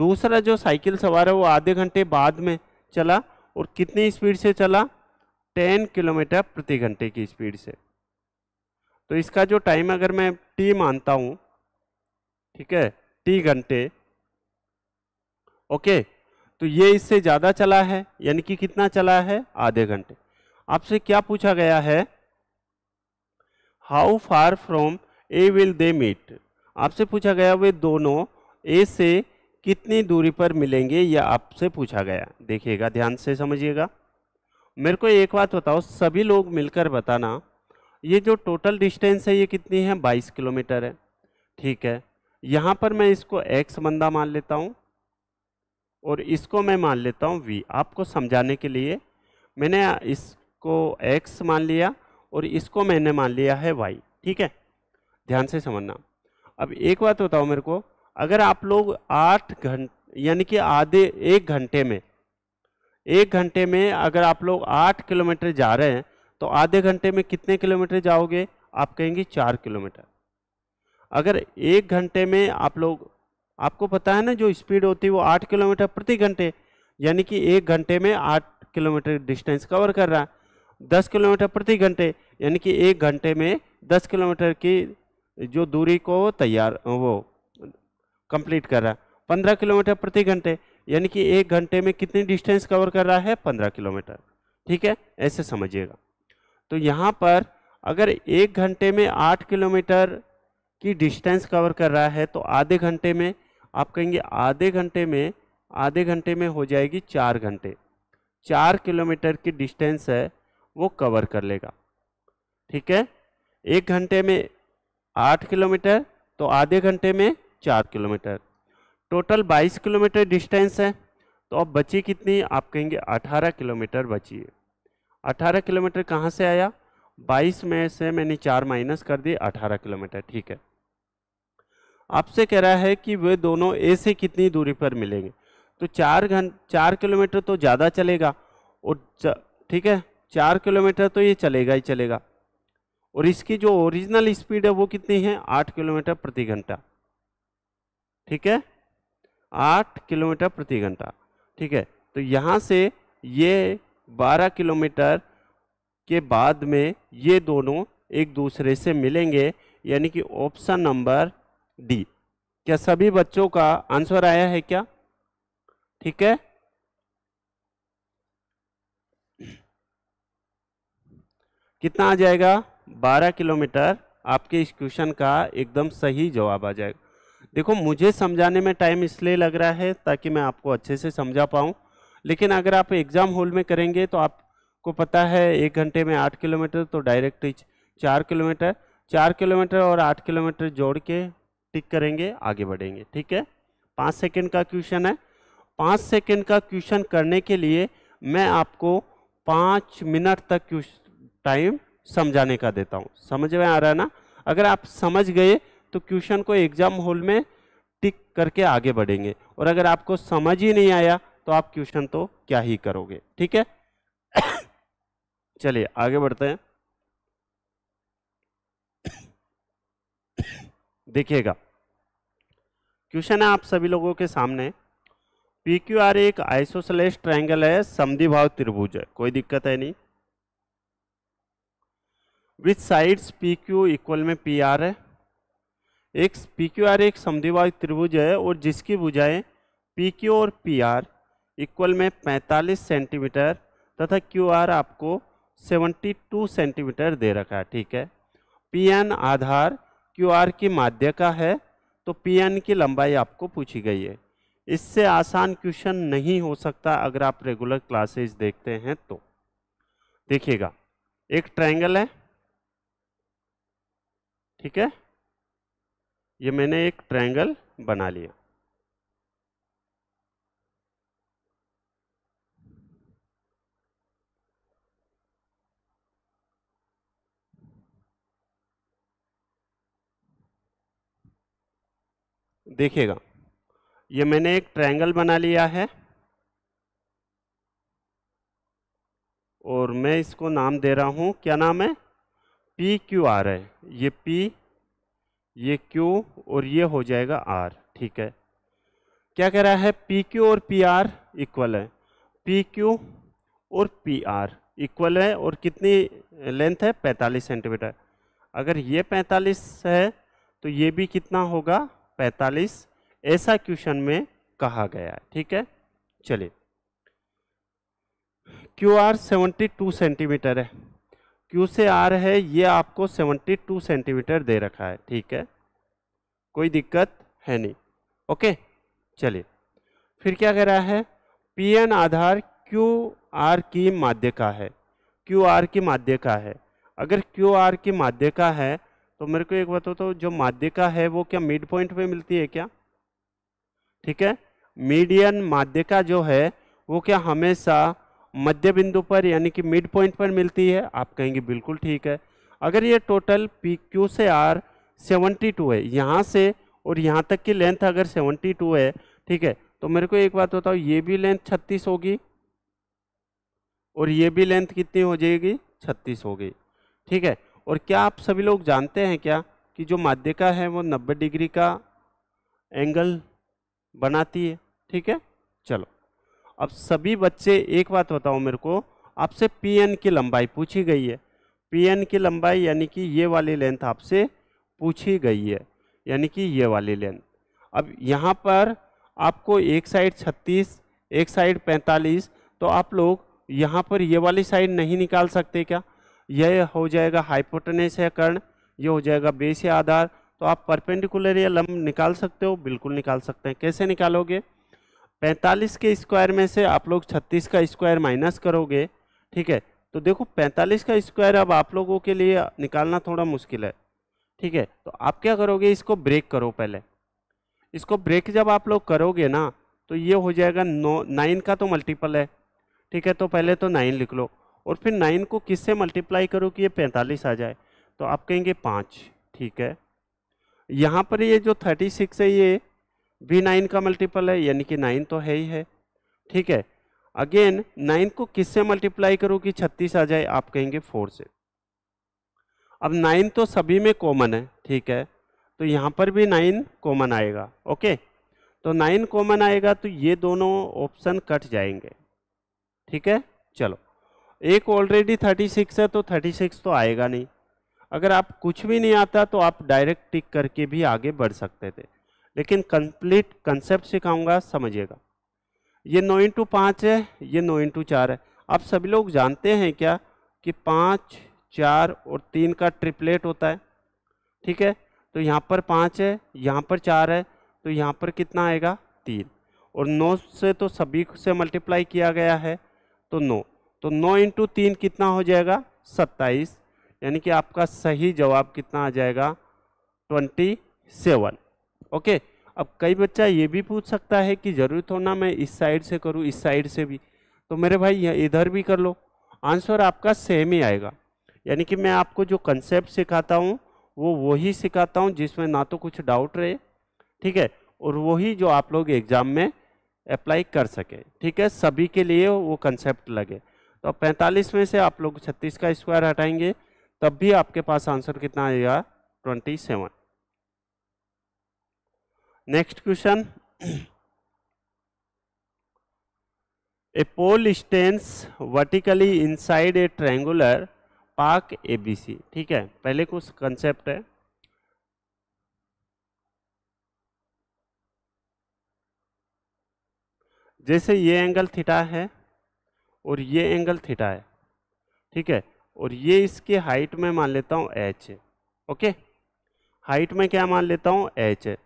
दूसरा जो साइकिल सवार है वो आधे घंटे बाद में चला और कितनी स्पीड से चला 10 किलोमीटर प्रति घंटे की स्पीड से तो इसका जो टाइम अगर मैं टी मानता हूँ ठीक है टी घंटे ओके तो ये इससे ज़्यादा चला है यानी कि कितना चला है आधे घंटे आपसे क्या पूछा गया है how far from A will they meet आपसे पूछा गया वे दोनों ए से कितनी दूरी पर मिलेंगे यह आपसे पूछा गया देखिएगा ध्यान से समझिएगा मेरे को एक बात बताओ सभी लोग मिलकर बताना ये जो टोटल डिस्टेंस है ये कितनी है 22 किलोमीटर है ठीक है यहाँ पर मैं इसको एक्स मंदा मान लेता हूँ और इसको मैं मान लेता हूँ वी आपको समझाने के लिए मैंने इसको एक्स मान लिया और इसको मैंने मान लिया है वाई ठीक है ध्यान से समझना अब एक बात बताओ मेरे को अगर आप लोग आठ घंटे यानी कि आधे एक घंटे में एक घंटे में अगर आप लोग आठ किलोमीटर जा रहे हैं तो आधे घंटे में कितने किलोमीटर जाओगे आप कहेंगे चार किलोमीटर अगर एक घंटे में आप लोग आपको पता है ना जो स्पीड होती है वो आठ किलोमीटर प्रति घंटे यानी कि एक घंटे में आठ किलोमीटर डिस्टेंस कवर कर रहा है दस किलोमीटर प्रति घंटे यानी कि एक घंटे में दस किलोमीटर की जो दूरी को तैयार वो कंप्लीट कर रहा है पंद्रह किलोमीटर प्रति घंटे यानी कि एक घंटे में कितनी डिस्टेंस कवर कर रहा है पंद्रह किलोमीटर ठीक है ऐसे समझिएगा तो यहाँ पर अगर एक घंटे में आठ किलोमीटर की डिस्टेंस कवर कर रहा है तो आधे घंटे में आप कहेंगे आधे घंटे में आधे घंटे में हो जाएगी चार घंटे चार किलोमीटर की डिस्टेंस है वो कवर कर लेगा ठीक है एक घंटे में आठ किलोमीटर तो आधे घंटे में चार किलोमीटर टोटल बाईस किलोमीटर डिस्टेंस है तो अब बची कितनी आप कहेंगे अठारह किलोमीटर बची है अठारह किलोमीटर कहाँ से आया बाईस में से मैंने चार माइनस कर दिए अठारह किलोमीटर ठीक है आपसे कह रहा है कि वे दोनों ए से कितनी दूरी पर मिलेंगे तो चार घंट चार किलोमीटर तो ज़्यादा चलेगा और ठीक है चार किलोमीटर तो ये चलेगा ही चलेगा और इसकी जो ओरिजिनल स्पीड है वो कितनी है आठ किलोमीटर प्रति घंटा ठीक है आठ किलोमीटर प्रति घंटा ठीक है तो यहाँ से ये बारह किलोमीटर के बाद में ये दोनों एक दूसरे से मिलेंगे यानी कि ऑप्शन नंबर डी क्या सभी बच्चों का आंसर आया है क्या ठीक है कितना आ जाएगा 12 किलोमीटर आपके इस क्वेश्चन का एकदम सही जवाब आ जाएगा देखो मुझे समझाने में टाइम इसलिए लग रहा है ताकि मैं आपको अच्छे से समझा पाऊँ लेकिन अगर आप एग्ज़ाम हॉल में करेंगे तो आपको पता है एक घंटे में आठ किलोमीटर तो डायरेक्ट चार किलोमीटर चार किलोमीटर और आठ किलोमीटर जोड़ के टिक करेंगे आगे बढ़ेंगे ठीक है पाँच सेकेंड का क्वेश्चन है पाँच सेकेंड का क्वेश्चन करने के लिए मैं आपको पाँच मिनट तक टाइम समझाने का देता हूँ समझ में आ रहा है ना अगर आप समझ गए तो क्वेश्चन को एग्जाम हॉल में टिक करके आगे बढ़ेंगे और अगर आपको समझ ही नहीं आया तो आप क्वेश्चन तो क्या ही करोगे ठीक है चलिए आगे बढ़ते हैं देखिएगा क्वेश्चन है आप सभी लोगों के सामने पी क्यू आर एक आइसोसलेस ट्रायंगल है भाव त्रिभुज है कोई दिक्कत है नहीं with sides P Q equal में पी आर है एक पी क्यू आर एक समधिभाग त्रिभुज है और जिसकी भुजाएं पी क्यू और पी आर इक्वल में 45 सेंटीमीटर तथा क्यू आर आपको 72 सेंटीमीटर दे रखा है ठीक है पी एन आधार क्यू आर की माध्य का है तो पी एन की लंबाई आपको पूछी गई है इससे आसान क्वेश्चन नहीं हो सकता अगर आप रेगुलर क्लासेस देखते हैं तो देखिएगा एक ट्रायंगल है ठीक है ये मैंने एक ट्रायंगल बना लिया देखिएगा ये मैंने एक ट्रायंगल बना लिया है और मैं इसको नाम दे रहा हूं क्या नाम है पी क्यू आर है ये पी ये Q और ये हो जाएगा R ठीक है क्या कह रहा है पी क्यू और पी आर इक्वल है पी क्यू और पी आर इक्वल है और कितनी लेंथ है 45 सेंटीमीटर अगर ये 45 है तो ये भी कितना होगा 45 ऐसा क्वेश्चन में कहा गया है ठीक है चलिए Q R seventy two centimetre है क्यू से आर है ये आपको 72 सेंटीमीटर दे रखा है ठीक है कोई दिक्कत है नहीं ओके चलिए फिर क्या कह रहा है पी एन आधार क्यू आर की माध्य का है क्यू आर की माध्य का है अगर क्यू आर की माध्य का है तो मेरे को एक बताओ तो जो माध्य का है वो क्या मिड पॉइंट पे मिलती है क्या ठीक है मीडियन माध्यिका जो है वो क्या हमेशा मध्य बिंदु पर यानी कि मिड पॉइंट पर मिलती है आप कहेंगे बिल्कुल ठीक है अगर ये टोटल पी क्यू से आर 72 है यहाँ से और यहाँ तक की लेंथ अगर 72 है ठीक है तो मेरे को एक बात बताओ ये भी लेंथ छत्तीस होगी और ये भी लेंथ कितनी हो जाएगी हो होगी ठीक है और क्या आप सभी लोग जानते हैं क्या कि जो माध्यिका है वो 90 डिग्री का एंगल बनाती है ठीक है चलो अब सभी बच्चे एक बात बताओ मेरे को आपसे एन की लंबाई पूछी गई है एन की लंबाई यानी कि ये वाली लेंथ आपसे पूछी गई है यानी कि ये वाली लेंथ अब यहाँ पर आपको एक साइड 36 एक साइड 45 तो आप लोग यहाँ पर ये वाली साइड नहीं निकाल सकते क्या यह हो जाएगा हाइपोटनेस या कर्ण ये हो जाएगा बेस या आधार तो आप परपेंडिकुलर या लंब निकाल सकते हो बिल्कुल निकाल सकते हैं कैसे निकालोगे 45 के स्क्वायर में से आप लोग 36 का स्क्वायर माइनस करोगे ठीक है तो देखो 45 का स्क्वायर अब आप लोगों के लिए निकालना थोड़ा मुश्किल है ठीक है तो आप क्या करोगे इसको ब्रेक करो पहले इसको ब्रेक जब आप लोग करोगे ना तो ये हो जाएगा नौ नाइन का तो मल्टीपल है ठीक है तो पहले तो नाइन लिख लो और फिर नाइन को किससे मल्टीप्लाई करो कि ये पैंतालीस आ जाए तो आप कहेंगे पाँच ठीक है यहाँ पर ये जो थर्टी सिक्स है ये भी नाइन का मल्टीपल है यानी कि नाइन तो है ही है ठीक है अगेन नाइन को किससे मल्टीप्लाई करो कि छत्तीस आ जाए आप कहेंगे फोर से अब नाइन तो सभी में कॉमन है ठीक है तो यहाँ पर भी नाइन कॉमन आएगा ओके तो नाइन कॉमन आएगा तो ये दोनों ऑप्शन कट जाएंगे ठीक है चलो एक ऑलरेडी थर्टी सिक्स है तो थर्टी सिक्स तो आएगा नहीं अगर आप कुछ भी नहीं आता तो आप डायरेक्ट टिक करके भी आगे बढ़ सकते थे लेकिन कंप्लीट कंसेप्ट सिखाऊंगा समझिएगा ये नौ इंटू पाँच है ये नौ इंटू चार है आप सभी लोग जानते हैं क्या कि पाँच चार और तीन का ट्रिपलेट होता है ठीक है तो यहाँ पर पाँच है यहाँ पर चार है तो यहाँ पर कितना आएगा तीन और नौ से तो सभी से मल्टीप्लाई किया गया है तो नौ तो नौ इंटू तीन कितना हो जाएगा सत्ताईस यानी कि आपका सही जवाब कितना आ जाएगा ट्वेंटी सेवन ओके अब कई बच्चा ये भी पूछ सकता है कि ज़रूरत हो ना मैं इस साइड से करूँ इस साइड से भी तो मेरे भाई इधर भी कर लो आंसर आपका सेम ही आएगा यानी कि मैं आपको जो कंसेप्ट सिखाता हूँ वो वही सिखाता हूँ जिसमें ना तो कुछ डाउट रहे ठीक है और वही जो आप लोग एग्ज़ाम में अप्लाई कर सके ठीक है सभी के लिए वो कंसेप्ट लगे तो 45 में से आप लोग 36 का स्क्वायर हटाएंगे तब भी आपके पास आंसर कितना आएगा 27 next question a pole stands vertically inside a triangular park ABC ठीक है पहले कुछ कंसेप्ट है जैसे ये एंगल थीटा है और ये एंगल थीटा है ठीक है और ये इसके हाइट में मान लेता हूँ एच ओके हाइट में क्या मान लेता हूँ एच है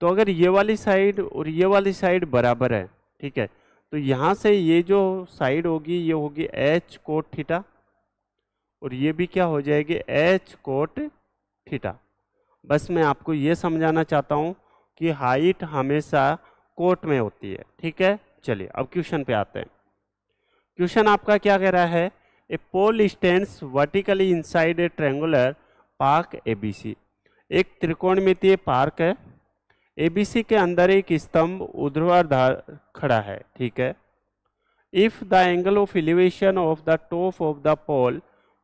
तो अगर ये वाली साइड और ये वाली साइड बराबर है ठीक है तो यहाँ से ये जो साइड होगी ये होगी एच कोट थीटा और ये भी क्या हो जाएगी एच कोट थीटा बस मैं आपको ये समझाना चाहता हूँ कि हाइट हमेशा कोट में होती है ठीक है चलिए अब क्वेश्चन पे आते हैं क्वेश्चन आपका क्या कह रहा है a pole stand vertically inside a triangular park a एक त्रिकोणमितीय तो पार्क है एबीसी के अंदर एक स्तंभ ऊर्ध्वाधार खड़ा है ठीक है if the angle of elevation of the top of the pole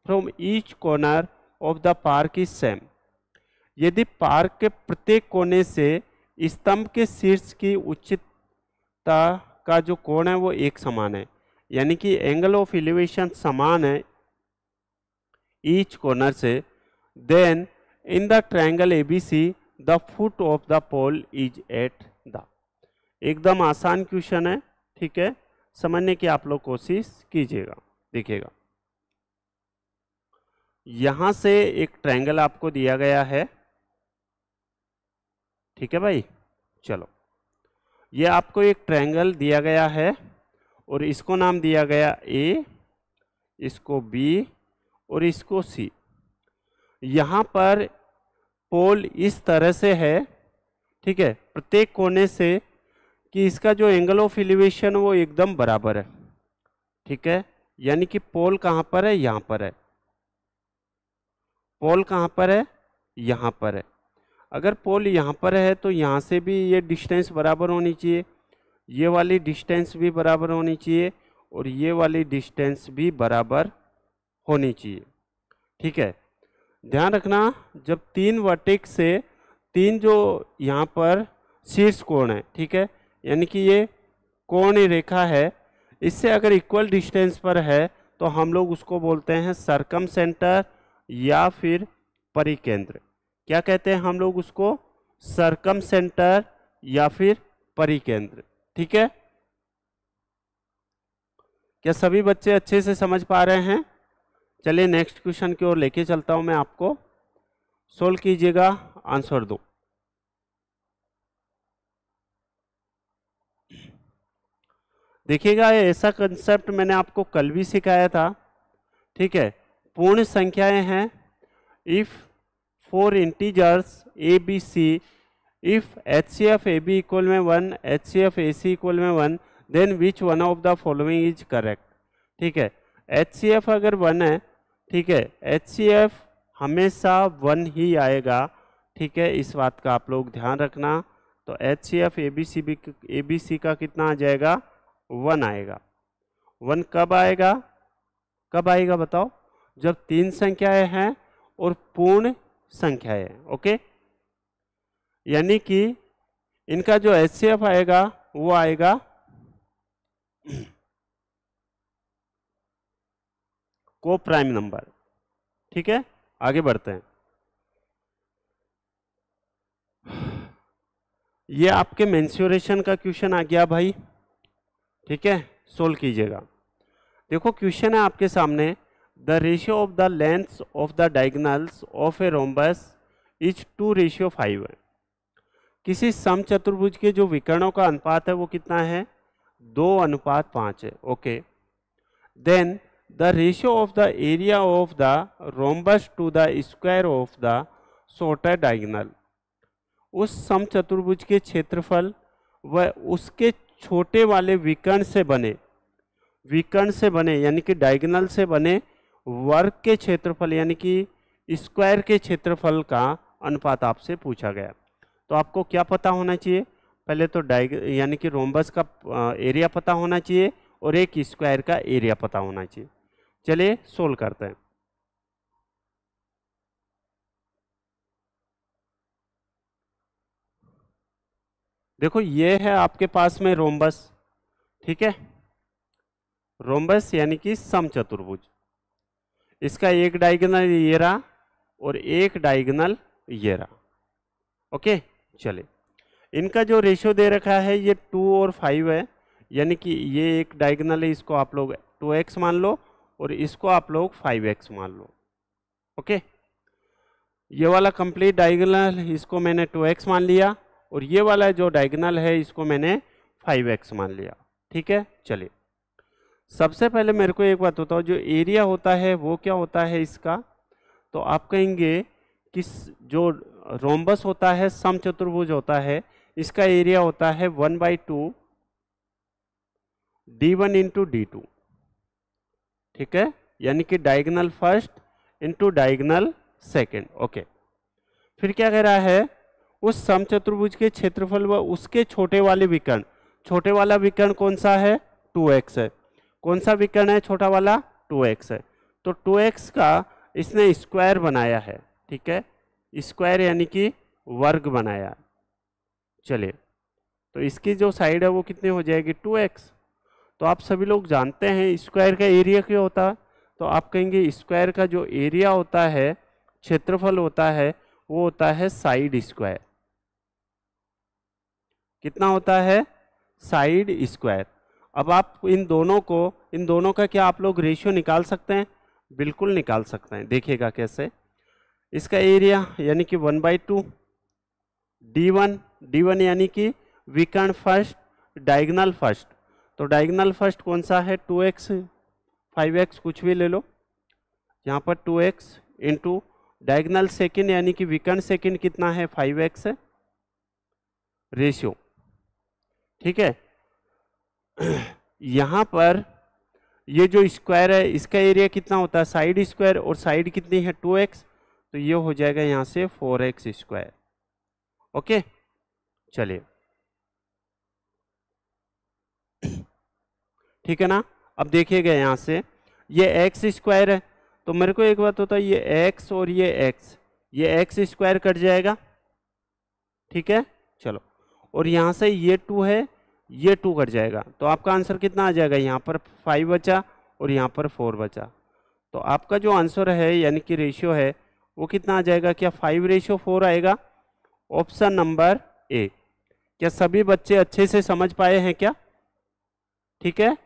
from each corner of the park is same यदि पार्क के प्रत्येक कोने से स्तंभ के शीर्ष की उचितता का जो कोण है वो एक समान है यानी कि एंगल ऑफ एलिवेशन समान है ईच कॉर्नर से then in the triangle ABC the foot of the pole is at the एकदम आसान क्वेश्चन है ठीक है समझने की आप लोग कोशिश कीजिएगा देखिएगा यहां से एक ट्रायंगल आपको दिया गया है ठीक है भाई चलो ये आपको एक ट्रायंगल दिया गया है और इसको नाम दिया गया ए इसको बी और इसको सी यहाँ पर होल इस तरह से है ठीक है प्रत्येक कोने से कि इसका जो एंगल ऑफ एलिवेशन वो एकदम बराबर है ठीक है यानी कि पोल कहाँ पर है यहाँ पर है पोल कहाँ पर है यहाँ पर है अगर पोल यहाँ पर है तो यहाँ से भी ये डिस्टेंस बराबर होनी चाहिए ये वाली डिस्टेंस भी बराबर होनी चाहिए और ये वाली डिस्टेंस भी बराबर होनी चाहिए ठीक है ध्यान रखना जब तीन वर्टिक से तीन जो यहाँ पर शीर्ष कोण है ठीक है यानी कि ये कोण रेखा है इससे अगर इक्वल डिस्टेंस पर है तो हम लोग उसको बोलते हैं सरकम सेंटर या फिर परिकेंद्र क्या कहते हैं हम लोग उसको सरकम सेंटर या फिर परिकेंद्र ठीक है क्या सभी बच्चे अच्छे से समझ पा रहे हैं चलिए नेक्स्ट क्वेश्चन की ओर लेके चलता हूं मैं आपको सोल्व कीजिएगा आंसर दो देखिएगा ऐसा कंसेप्ट मैंने आपको कल भी सिखाया था ठीक है पूर्ण संख्याएं हैं if four integers A B C if H C F A B equal में one H C F A C equal में one then which one of the following is correct ठीक है एच सी एफ अगर one है ठीक है H हमेशा one ही आएगा ठीक है इस बात का आप लोग ध्यान रखना तो H C F A B C B A B C का कितना आ जाएगा वन आएगा वन कब आएगा कब आएगा बताओ जब तीन संख्याएं हैं और पूर्ण संख्याएं ओके यानी कि इनका जो एच सी एफ आएगा वो आएगा को प्राइम नंबर ठीक है आगे बढ़ते हैं ये आपके मेंस्योरेशन का क्वेश्चन आ गया भाई ठीक है सोल्व कीजिएगा देखो क्वेश्चन है आपके सामने the ratio of the length of the diagonals of a rhombus is two ratio five है किसी सम चतुर्भुज के जो विकर्णों का अनुपात है वो कितना है दो अनुपात पाँच है okay then the ratio of the area of the rhombus to the square of the shorter diagonal उस समचतुर्भुज के क्षेत्रफल व उसके छोटे वाले विकर्ण से बने विकर्ण से बने यानी कि डाइगनल से बने वर्ग के क्षेत्रफल यानी कि स्क्वायर के क्षेत्रफल का अनुपात आपसे पूछा गया तो आपको क्या पता होना चाहिए पहले तो डाइग यानी कि रोम्बस का एरिया पता होना चाहिए और एक स्क्वायर का एरिया पता होना चाहिए चलिए सोल्व करते हैं देखो ये है आपके पास में रोमबस ठीक है रोमबस यानी कि सम चतुर्भुज इसका एक डायगोनल ये रहा और एक डायगोनल ये रहा ओके चले इनका जो रेशियो दे रखा है ये टू और फाइव है यानी कि ये एक डायगोनल है इसको आप लोग टू एक्स मान लो और इसको आप लोग फाइव एक्स मान लो ओके ये वाला कंप्लीट डाइगनल इसको मैंने टू एक्स मान लिया और ये वाला जो डायगनल है इसको मैंने फाइव एक्स मान लिया ठीक है चलिए सबसे पहले मेरे को एक बात बताओ जो एरिया होता है वो क्या होता है इसका तो आप कहेंगे कि जो रोम्बस होता है सम चतुर्भुज होता है इसका एरिया होता है one by two D one into D two ठीक है यानी कि diagonal first into diagonal second okay फिर क्या कह रहा है उस समचतुर्भुज के क्षेत्रफल व उसके छोटे वाले विकर्ण छोटे वाला विकर्ण कौन सा है 2x है कौन सा विकर्ण है छोटा वाला 2x है तो 2x का इसने स्क्वायर बनाया है ठीक है स्क्वायर यानी कि वर्ग बनाया चलिए तो इसकी जो साइड है वो कितनी हो जाएगी 2x तो आप सभी लोग जानते हैं स्क्वायर का एरिया क्या होता है तो आप कहेंगे स्क्वायर का जो एरिया होता है क्षेत्रफल होता है वो होता है साइड स्क्वायर कितना होता है साइड स्क्वायर अब आप इन दोनों को इन दोनों का क्या आप लोग रेशियो निकाल सकते हैं बिल्कुल निकाल सकते हैं देखिएगा कैसे इसका एरिया यानी कि one by two D one D one यानी कि विकर्ण फर्स्ट डायगनल फर्स्ट तो डायगनल फर्स्ट कौन सा है टू एक्स फाइव एक्स कुछ भी ले लो यहाँ पर two X into diagonal second यानी कि विकर्ण सेकेंड कितना है फाइव एक्स रेशियो ठीक है यहाँ पर ये जो स्क्वायर है इसका एरिया कितना होता है साइड स्क्वायर और साइड कितनी है टू एक्स तो ये हो जाएगा यहाँ से फोर एक्स स्क्वायर ओके चलिए ठीक है ना अब देखिएगा यहाँ से ये एक्स स्क्वायर है तो मेरे को एक बात होता है ये एक्स और ये एक्स ये एक्स स्क्वायर कट जाएगा ठीक है चलो और यहाँ से ये टू है ये टू कट जाएगा तो आपका आंसर कितना आ जाएगा यहाँ पर फाइव बचा और यहाँ पर फोर बचा तो आपका जो आंसर है यानी कि रेशियो है वो कितना आ जाएगा क्या फाइव रेशियो फोर आएगा ऑप्शन नंबर ए क्या सभी बच्चे अच्छे से समझ पाए हैं क्या ठीक है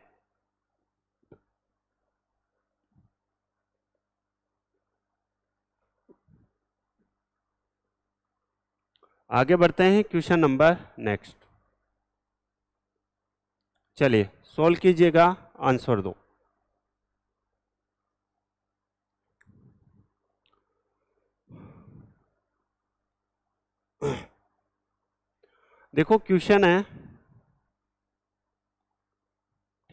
आगे बढ़ते हैं क्वेश्चन नंबर नेक्स्ट चलिए सोल्व कीजिएगा आंसर दो देखो क्वेश्चन है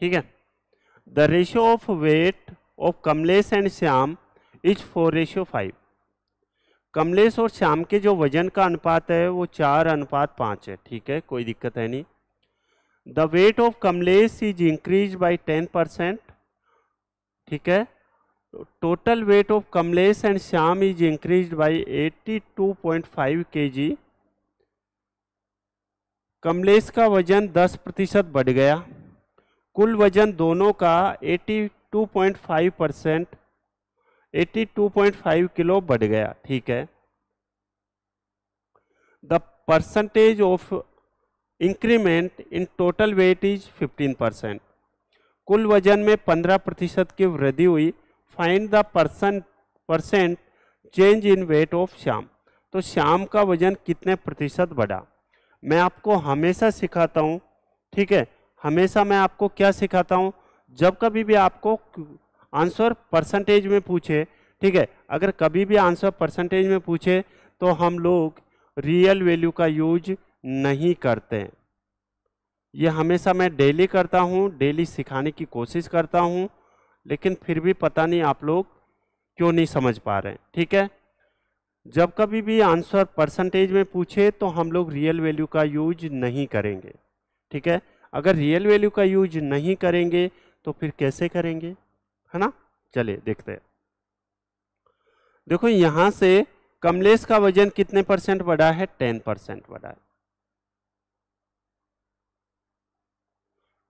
ठीक है the ratio of weight of Kamlesh and Shyam is four ratio five Kamlesh और श्याम के जो वजन का अनुपात है वो चार अनुपात पाँच है ठीक है कोई दिक्कत है नहीं the weight of Kamlesh is increase by ten percent ठीक है total weight of Kamlesh and Shyam is increase by eighty two point five K G Kamlesh का वजन दस प्रतिशत बढ़ गया कुल वजन दोनों का eighty two point five percent 82.5 kilo बढ़ गया ठीक है the percentage of increment in total weight is 15 percent कुल वजन में 15 प्रतिशत की वृद्धि हुई find the percent percent change in weight of Shyam तो श्याम का वजन कितने प्रतिशत बढ़ा मैं आपको हमेशा सिखाता हूँ ठीक है हमेशा मैं आपको क्या सिखाता हूँ जब कभी भी आपको आंसर परसेंटेज में पूछे ठीक है अगर कभी भी आंसर परसेंटेज में पूछे तो हम लोग रियल वैल्यू का यूज नहीं करते हैं ये हमेशा मैं डेली करता हूँ डेली सिखाने की कोशिश करता हूँ लेकिन फिर भी पता नहीं आप लोग क्यों नहीं समझ पा रहे ठीक है जब कभी भी आंसर परसेंटेज में पूछे तो हम लोग रियल वैल्यू का यूज नहीं करेंगे ठीक है अगर रियल वैल्यू का यूज नहीं करेंगे तो फिर कैसे करेंगे है ना चलिए देखते हैं देखो यहां से कमलेश का वजन कितने परसेंट बढ़ा है टेन परसेंट बढ़ा है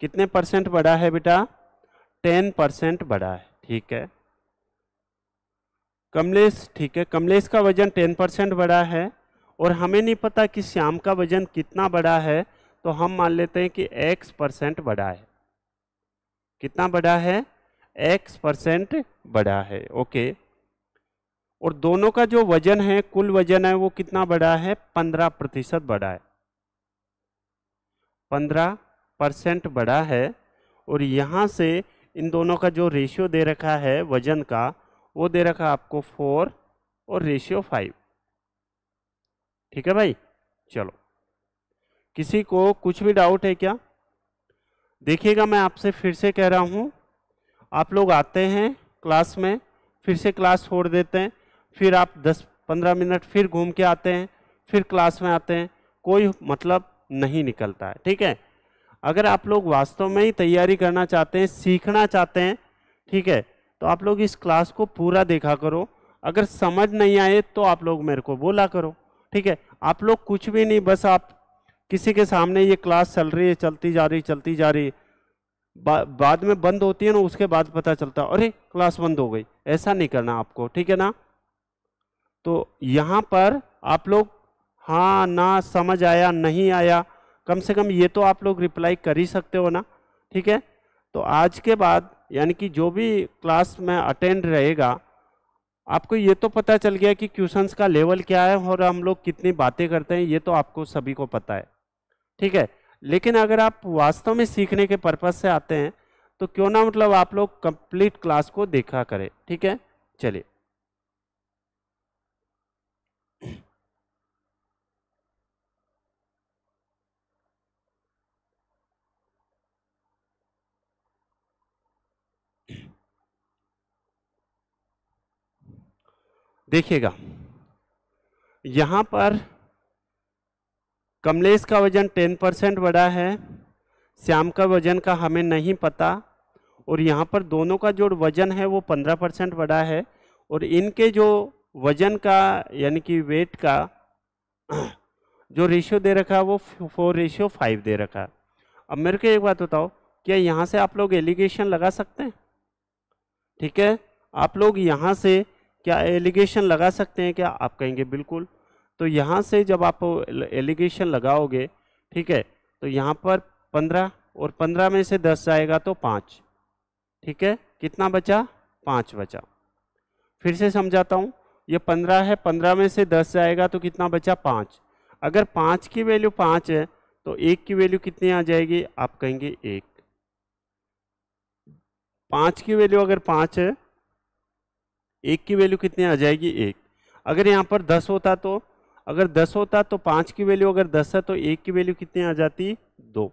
कितने परसेंट बढ़ा है बेटा टेन परसेंट बढ़ा है ठीक है कमलेश ठीक है कमलेश का वजन टेन परसेंट बढ़ा है और हमें नहीं पता कि श्याम का वजन कितना बढ़ा है तो हम मान लेते हैं कि एक्स परसेंट बढ़ा है कितना बढ़ा है एक्स परसेंट बढ़ा है ओके और दोनों का जो वजन है कुल वजन है वो कितना बढ़ा है पंद्रह प्रतिशत बढ़ा है पंद्रह परसेंट बढ़ा है और यहाँ से इन दोनों का जो रेशियो दे रखा है वजन का वो दे रखा आपको फोर और रेशियो फाइव ठीक है भाई चलो किसी को कुछ भी डाउट है क्या देखिएगा मैं आपसे फिर से कह रहा हूँ आप लोग आते हैं क्लास में फिर से क्लास छोड़ देते हैं फिर आप 10-15 मिनट फिर घूम के आते हैं फिर क्लास में आते हैं कोई मतलब नहीं निकलता है ठीक है अगर आप लोग वास्तव में ही तैयारी करना चाहते हैं सीखना चाहते हैं ठीक है तो आप लोग इस क्लास को पूरा देखा करो अगर समझ नहीं आए तो आप लोग मेरे को बोला करो ठीक है आप लोग कुछ भी नहीं बस आप किसी के सामने ये क्लास चल रही है चलती जा रही चलती जा रही बा, बाद में बंद होती है ना उसके बाद पता चलता है अरे क्लास बंद हो गई ऐसा नहीं करना आपको ठीक है ना तो यहाँ पर आप लोग हाँ ना समझ आया नहीं आया कम से कम ये तो आप लोग रिप्लाई कर ही सकते हो ना ठीक है तो आज के बाद यानी कि जो भी क्लास में अटेंड रहेगा आपको ये तो पता चल गया कि क्वेश्चंस का लेवल क्या है और हम लोग कितनी बातें करते हैं ये तो आपको सभी को पता है ठीक है लेकिन अगर आप वास्तव में सीखने के पर्पज़ से आते हैं तो क्यों ना मतलब आप लोग कंप्लीट क्लास को देखा करें ठीक है चलिए देखिएगा यहां पर कमलेश का वजन टेन परसेंट बड़ा है श्याम का वजन का हमें नहीं पता और यहाँ पर दोनों का जो वजन है वो पंद्रह परसेंट बड़ा है और इनके जो वजन का यानी कि वेट का जो रेशियो दे रखा है वो फोर रेशियो फाइव दे रखा है अब मेरे को एक बात बताओ क्या यहाँ से आप लोग एलिगेशन लगा सकते हैं ठीक है आप लोग यहाँ से क्या एलिगेशन लगा सकते हैं क्या आप कहेंगे बिल्कुल तो यहाँ से जब आप एलिगेशन लगाओगे ठीक है तो यहाँ पर पंद्रह और पंद्रह में से दस जाएगा तो पाँच ठीक है कितना बचा पाँच बचा फिर से समझाता हूँ ये पंद्रह है पंद्रह में से दस जाएगा तो कितना बचा पाँच अगर पाँच की वैल्यू पाँच है तो एक की वैल्यू कितनी आ जाएगी आप कहेंगे एक पाँच की वैल्यू अगर पाँच है एक की वैल्यू कितनी आ जाएगी एक अगर यहाँ पर दस होता तो अगर दस होता तो पाँच की वैल्यू अगर दस है तो एक की वैल्यू कितनी आ जाती दो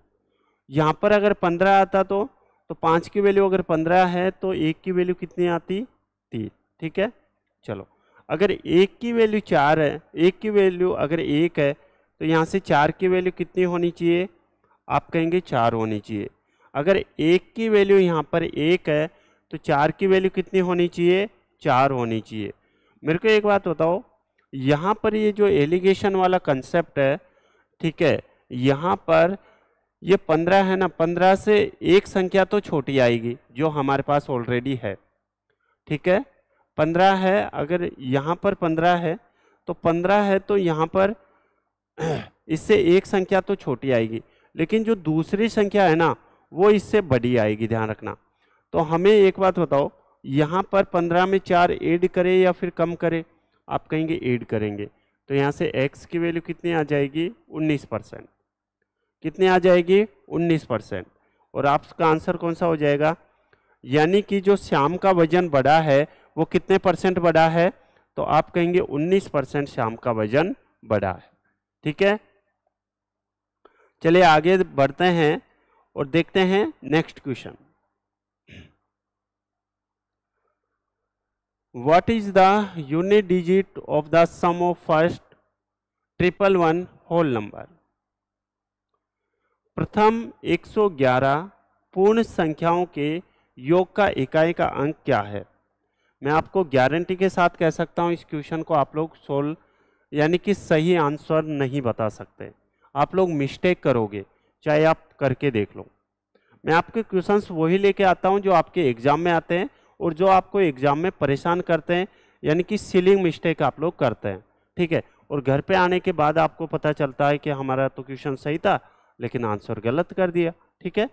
यहाँ पर अगर पंद्रह आता तो तो पाँच की वैल्यू अगर पंद्रह है तो एक की वैल्यू कितनी आती तीन ठीक है चलो अगर एक की वैल्यू चार है एक की वैल्यू अगर एक है तो यहाँ से चार की वैल्यू कितनी होनी चाहिए आप कहेंगे चार होनी चाहिए अगर एक की वैल्यू यहाँ पर एक है तो चार की वैल्यू कितनी होनी चाहिए चार होनी चाहिए मेरे को एक बात बताओ यहाँ पर ये जो एलिगेशन वाला कंसेप्ट है ठीक है यहाँ पर ये पंद्रह है ना पंद्रह से एक संख्या तो छोटी आएगी जो हमारे पास ऑलरेडी है ठीक है पंद्रह है अगर यहाँ पर पंद्रह है तो पंद्रह है तो यहाँ पर इससे एक संख्या तो छोटी आएगी लेकिन जो दूसरी संख्या है ना वो इससे बड़ी आएगी ध्यान रखना तो हमें एक बात बताओ यहाँ पर पंद्रह में चार एड करें या फिर कम करें आप कहेंगे ऐड करेंगे तो यहाँ से एक्स की वैल्यू कितनी आ जाएगी 19 परसेंट कितनी आ जाएगी 19 परसेंट और आपका आंसर कौन सा हो जाएगा यानी कि जो श्याम का वजन बढ़ा है वो कितने परसेंट बढ़ा है तो आप कहेंगे 19 परसेंट श्याम का वजन बढ़ा है ठीक है चलिए आगे बढ़ते हैं और देखते हैं next question what is the unit digit of the sum of first triple one whole number प्रथम 111 पूर्ण संख्याओं के योग का इकाई का अंक क्या है मैं आपको गारंटी के साथ कह सकता हूं इस क्वेश्चन को आप लोग सोल्व यानी कि सही आंसर नहीं बता सकते आप लोग मिस्टेक करोगे चाहे आप करके देख लो मैं आपके क्वेश्चंस वही लेके आता हूं जो आपके एग्जाम में आते हैं और जो आपको एग्ज़ाम में परेशान करते हैं यानी कि सीलिंग मिस्टेक आप लोग करते हैं ठीक है और घर पे आने के बाद आपको पता चलता है कि हमारा तो क्वेश्चन सही था लेकिन आंसर गलत कर दिया ठीक है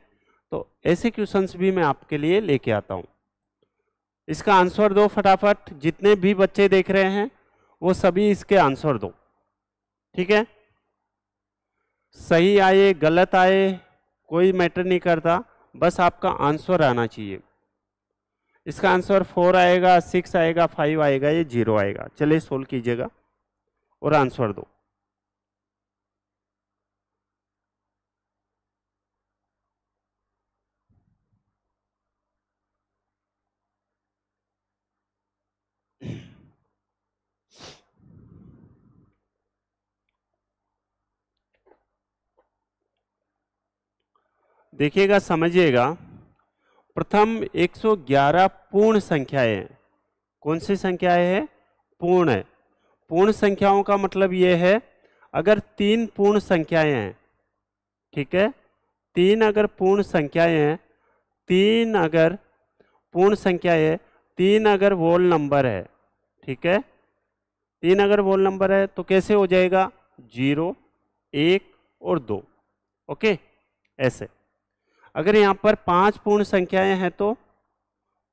तो ऐसे क्वेश्चंस भी मैं आपके लिए लेके आता हूँ इसका आंसर दो फटाफट जितने भी बच्चे देख रहे हैं वो सभी इसके आंसर दो ठीक है सही आए गलत आए कोई मैटर नहीं करता बस आपका आंसर आना चाहिए इसका आंसर फोर आएगा सिक्स आएगा फाइव आएगा ये जीरो आएगा चलिए सोल्व कीजिएगा और आंसर दो देखिएगा समझिएगा प्रथम 111 पूर्ण संख्याएं हैं कौन सी संख्याएं हैं पूर्ण है पूर्ण संख्याओं का मतलब यह है अगर तीन पूर्ण संख्याएं हैं ठीक है तीन अगर पूर्ण संख्याएं हैं तीन अगर पूर्ण संख्याएं है तीन अगर वोल नंबर है ठीक है तीन अगर वोल नंबर है तो कैसे हो जाएगा जीरो एक और दो ओके ऐसे अगर यहाँ पर पांच पूर्ण संख्याएं हैं तो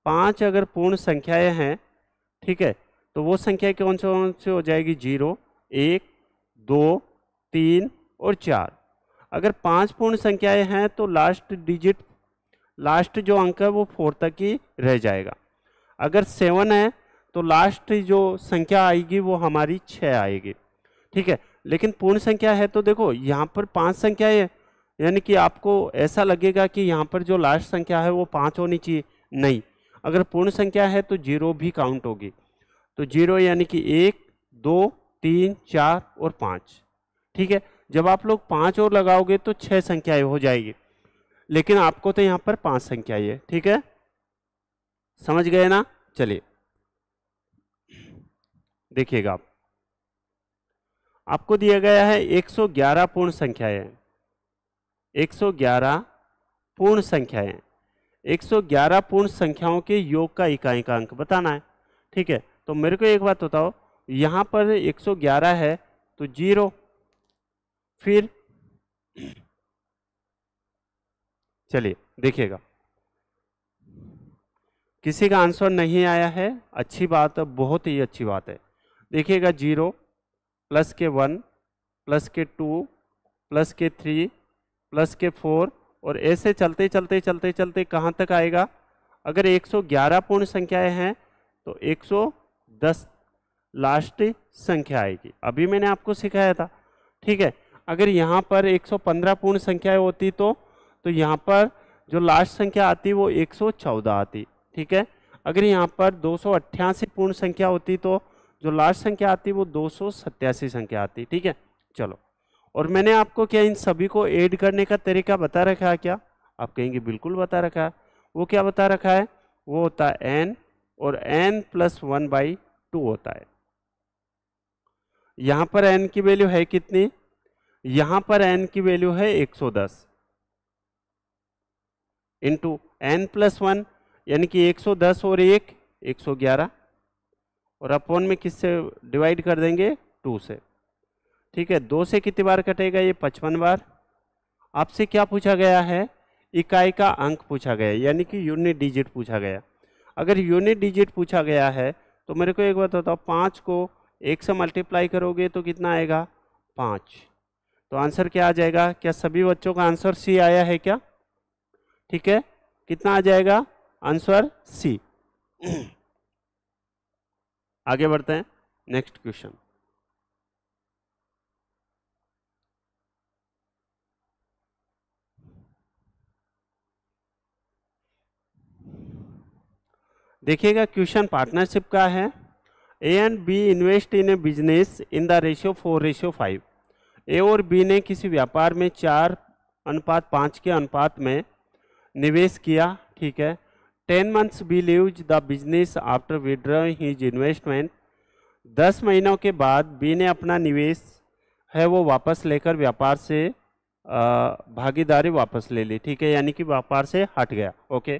पांच अगर पूर्ण संख्याएं हैं ठीक है तो वो संख्या कौन से कौन से हो जाएगी जीरो एक दो तीन और चार अगर पांच पूर्ण संख्याएं हैं तो लास्ट डिजिट लास्ट जो अंक है वो फोर तक ही रह जाएगा अगर सेवन है तो लास्ट जो संख्या आएगी वो हमारी छः आएगी ठीक है लेकिन पूर्ण संख्या है तो देखो यहाँ पर पांच संख्याएं हैं यानी कि आपको ऐसा लगेगा कि यहाँ पर जो लास्ट संख्या है वो पाँच होनी चाहिए नहीं अगर पूर्ण संख्या है तो जीरो भी काउंट होगी तो जीरो यानी कि एक दो तीन चार और पाँच ठीक है जब आप लोग पाँच और लगाओगे तो छः संख्याएं हो जाएगी लेकिन आपको तो यहाँ पर पाँच संख्या है ठीक है समझ गए ना चलिए देखिएगा आप आपको दिया गया है 111 पूर्ण संख्या 111 पूर्ण संख्याएं 111 पूर्ण संख्याओं के योग का इकाई का अंक बताना है ठीक है तो मेरे को एक बात बताओ यहाँ पर 111 है तो जीरो फिर चलिए देखिएगा किसी का आंसर नहीं आया है अच्छी बात है बहुत ही अच्छी बात है देखिएगा जीरो प्लस के वन प्लस के टू प्लस के थ्री प्लस के फोर और ऐसे चलते चलते चलते चलते कहाँ तक आएगा अगर 111 पूर्ण संख्याएं हैं तो 110 लास्ट संख्या आएगी अभी मैंने आपको सिखाया था ठीक है अगर यहाँ पर 115 पूर्ण संख्याएं होती तो तो यहाँ पर जो लास्ट संख्या आती वो 114 आती ठीक है अगर यहाँ पर दो पूर्ण संख्या होती तो जो लास्ट संख्या आती वो दो संख्या आती ठीक है चलो और मैंने आपको क्या इन सभी को ऐड करने का तरीका बता रखा है क्या आप कहेंगे बिल्कुल बता रखा है वो क्या बता रखा है वो होता है एन और N plus one by two होता है यहाँ पर एन की वैल्यू है कितनी यहाँ पर एन की वैल्यू है 110 इंटू एन प्लस वन यानी कि 110 और एक 111 और अपॉन में किससे डिवाइड कर देंगे टू से ठीक है दो से कितनी बार कटेगा ये पचपन बार आपसे क्या पूछा गया है इकाई का अंक पूछा गया यानी कि यूनिट डिजिट पूछा गया अगर यूनिट डिजिट पूछा गया है तो मेरे को एक बात बताओ पाँच को एक से मल्टीप्लाई करोगे तो कितना आएगा पाँच तो आंसर क्या आ जाएगा क्या सभी बच्चों का आंसर सी आया है क्या ठीक है कितना आ जाएगा आंसर सी आगे बढ़ते हैं नेक्स्ट क्वेश्चन देखिएगा क्वेश्चन पार्टनरशिप का है A and B invest in a business in the ratio four ratio five A और बी ने किसी व्यापार में चार अनुपात पाँच के अनुपात में निवेश किया ठीक है ten months B leaves the business after withdraw his investment दस महीनों के बाद बी ने अपना निवेश है वो वापस लेकर व्यापार से भागीदारी वापस ले ली ठीक है यानी कि व्यापार से हट गया okay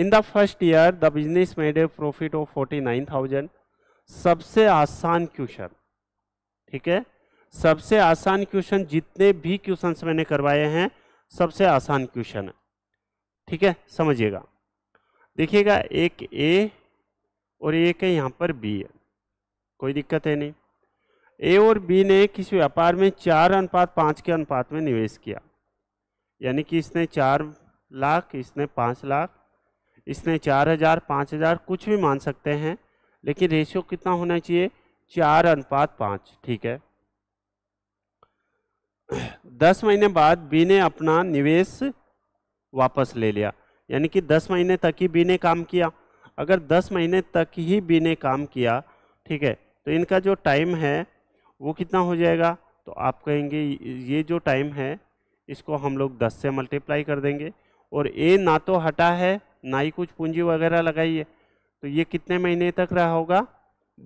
in the first year the business made a profit of forty nine thousand सबसे आसान क्वेश्चन ठीक है सबसे आसान क्वेश्चन जितने भी क्वेश्चन मैंने करवाए हैं सबसे आसान क्वेश्चन है ठीक है समझिएगा देखिएगा एक ए और एक है यहाँ पर बी है कोई दिक्कत है नहीं ए और बी ने किसी व्यापार में चार अनुपात पाँच के अनुपात में निवेश किया यानी कि इसने चार लाख इसने पाँच लाख इसने चार हज़ार पाँच हज़ार कुछ भी मान सकते हैं लेकिन रेशियो कितना होना चाहिए चार अनुपात पाँच ठीक है दस महीने बाद बी ने अपना निवेश वापस ले लिया यानी कि दस महीने तक ही बी ने काम किया अगर दस महीने तक ही बी ने काम किया ठीक है तो इनका जो टाइम है वो कितना हो जाएगा तो आप कहेंगे ये जो टाइम है इसको हम लोग दस से मल्टीप्लाई कर देंगे और ए ना तो हटा है ना ही कुछ पूंजी वगैरह लगाई है तो ये कितने महीने तक रहा होगा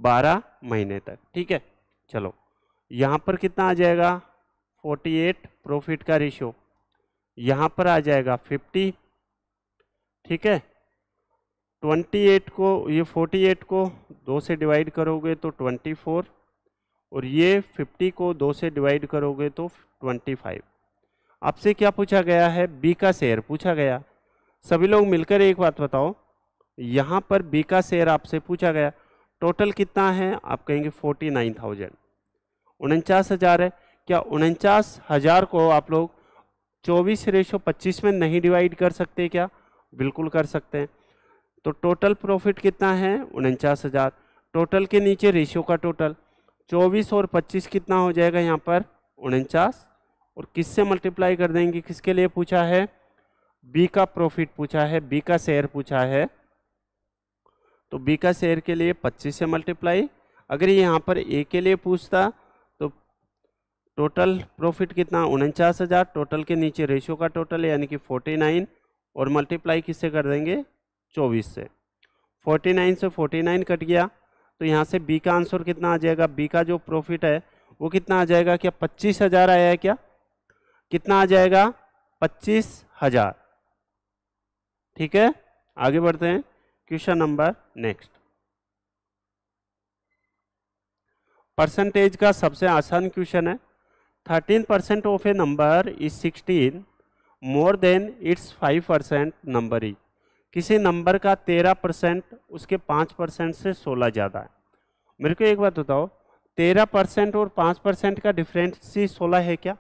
बारह महीने तक ठीक है चलो यहाँ पर कितना आ जाएगा फोर्टी एट प्रॉफिट का रेशियो यहाँ पर आ जाएगा फिफ्टी ठीक है ट्वेंटी एट को ये फोर्टी एट को दो से डिवाइड करोगे तो ट्वेंटी फोर और ये फिफ्टी को दो से डिवाइड करोगे तो ट्वेंटी फाइव आपसे क्या पूछा गया है बी का शेयर पूछा गया सभी लोग मिलकर एक बात बताओ यहाँ पर बी का शेयर आपसे पूछा गया टोटल कितना है आप कहेंगे फोर्टी नाइन थाउजेंड उनचास हज़ार है क्या उनचास हज़ार को आप लोग चौबीस रेशो पच्चीस में नहीं डिवाइड कर सकते क्या बिल्कुल कर सकते हैं तो टोटल प्रॉफिट कितना है उनचास हज़ार टोटल के नीचे रेशियो का टोटल चौबीस और पच्चीस कितना हो जाएगा यहाँ पर उनचास और किससे मल्टीप्लाई कर देंगे किसके लिए पूछा है बी का प्रॉफिट पूछा है बी का शेयर पूछा है तो बी का शेयर के लिए 25 से मल्टीप्लाई अगर ये यहाँ पर ए के लिए पूछता तो टोटल प्रॉफिट कितना उनचास हज़ार टोटल के नीचे रेशियो का टोटल यानी कि 49 और मल्टीप्लाई किससे कर देंगे 24 से 49 से 49 कट गया तो यहाँ से बी का आंसर कितना आ जाएगा बी का जो प्रॉफिट है वो कितना आ जाएगा क्या पच्चीस हज़ार आया है क्या कितना आ जाएगा पच्चीस हज़ार ठीक है आगे बढ़ते हैं क्वेश्चन नंबर नेक्स्ट परसेंटेज का सबसे आसान क्वेश्चन है thirteen percent of a number is sixteen more than its five percent number is किसी नंबर का तेरह परसेंट उसके पाँच परसेंट से सोलह ज़्यादा है मेरे को एक बात बताओ तेरह परसेंट और पाँच परसेंट का डिफरेंस ही सोलह है क्या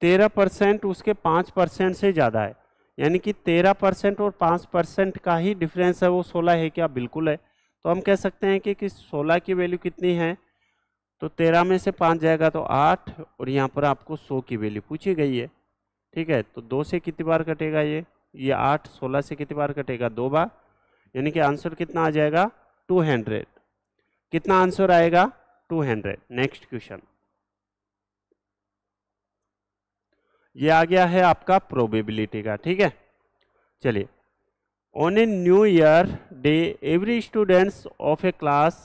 तेरह परसेंट उसके पाँच परसेंट से ज़्यादा है यानी कि तेरह परसेंट और पाँच परसेंट का ही डिफरेंस है वो सोलह है क्या बिल्कुल है तो हम कह सकते हैं कि, कि सोलह की वैल्यू कितनी है तो तेरह में से पाँच जाएगा तो आठ और यहाँ पर आपको सौ की वैल्यू पूछी गई है ठीक है तो दो से कितनी बार कटेगा ये ये आठ सोलह से कितनी बार कटेगा दो बार यानी कि आंसर कितना आ जाएगा टू हंड्रेड कितना आंसर आएगा टू हंड्रेड नेक्स्ट क्वेश्चन ये आ गया है आपका प्रोबेबिलिटी का ठीक है चलिए on a new year day every students of a class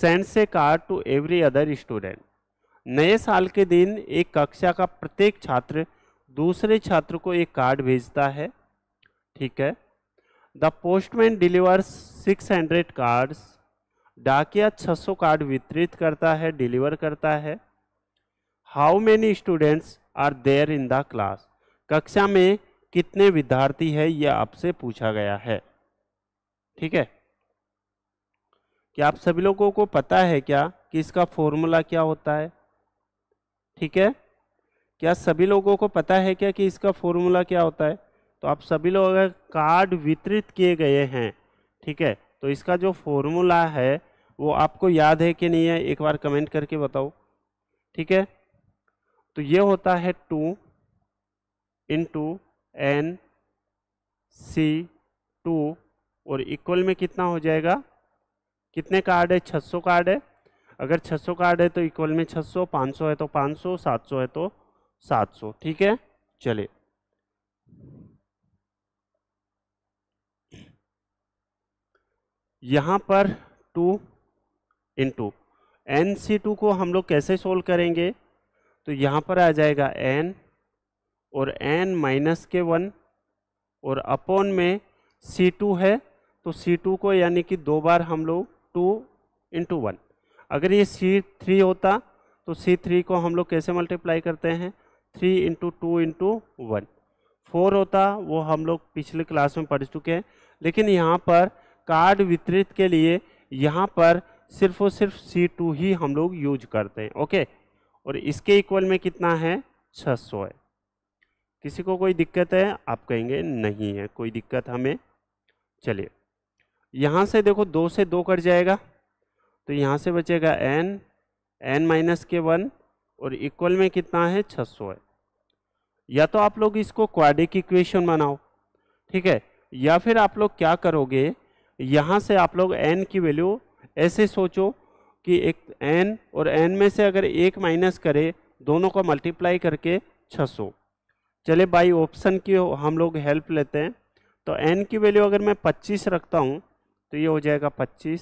sends a card to every other student नए साल के दिन एक कक्षा का प्रत्येक छात्र दूसरे छात्र को एक कार्ड भेजता है ठीक है the postman delivers hundred cards डाकिया सौ कार्ड वितरित करता है डिलीवर करता है how many students are there in the class कक्षा में कितने विद्यार्थी है यह आपसे पूछा गया है ठीक है क्या आप सभी लोगों को पता है क्या कि इसका फॉर्मूला क्या होता है ठीक है क्या सभी लोगों को पता है क्या कि इसका फॉर्मूला क्या होता है तो आप सभी लोग अगर कार्ड वितरित किए गए हैं ठीक है तो इसका जो फॉर्मूला है वो आपको याद है कि नहीं है एक बार कमेंट करके बताओ ठीक है तो ये होता है two into N C two और इक्वल में कितना हो जाएगा कितने कार्ड है 600 कार्ड है अगर 600 कार्ड है तो इक्वल में 600 500 है तो 500 700 है तो 700 ठीक है चलिए यहाँ पर two in two N C two को हम लोग कैसे सोल्व करेंगे तो यहाँ पर आ जाएगा एन और एन माइनस के वन और अपॉन में सी टू है तो सी टू को यानी कि दो बार हम लोग टू इंटू वन अगर ये सी थ्री होता तो सी थ्री को हम लोग कैसे मल्टीप्लाई करते हैं three into two into one four होता वो हम लोग पिछले क्लास में पढ़ चुके हैं लेकिन यहाँ पर कार्ड वितरित के लिए यहाँ पर सिर्फ और सिर्फ सी टू ही हम लोग यूज करते हैं ओके और इसके इक्वल में कितना है 600 है किसी को कोई दिक्कत है आप कहेंगे नहीं है कोई दिक्कत हमें चलिए यहाँ से देखो दो से दो कट जाएगा तो यहाँ से बचेगा एन एन माइनस के वन और इक्वल में कितना है 600 है या तो आप लोग इसको क्वाडिक इक्वेशन बनाओ ठीक है या फिर आप लोग क्या करोगे यहाँ से आप लोग एन की वैल्यू ऐसे सोचो कि एक एन और एन में से अगर एक माइनस करे दोनों को मल्टीप्लाई करके 600 चले बाई ऑप्शन की हम लोग हेल्प लेते हैं तो एन की वैल्यू अगर मैं 25 रखता हूँ तो ये हो जाएगा 25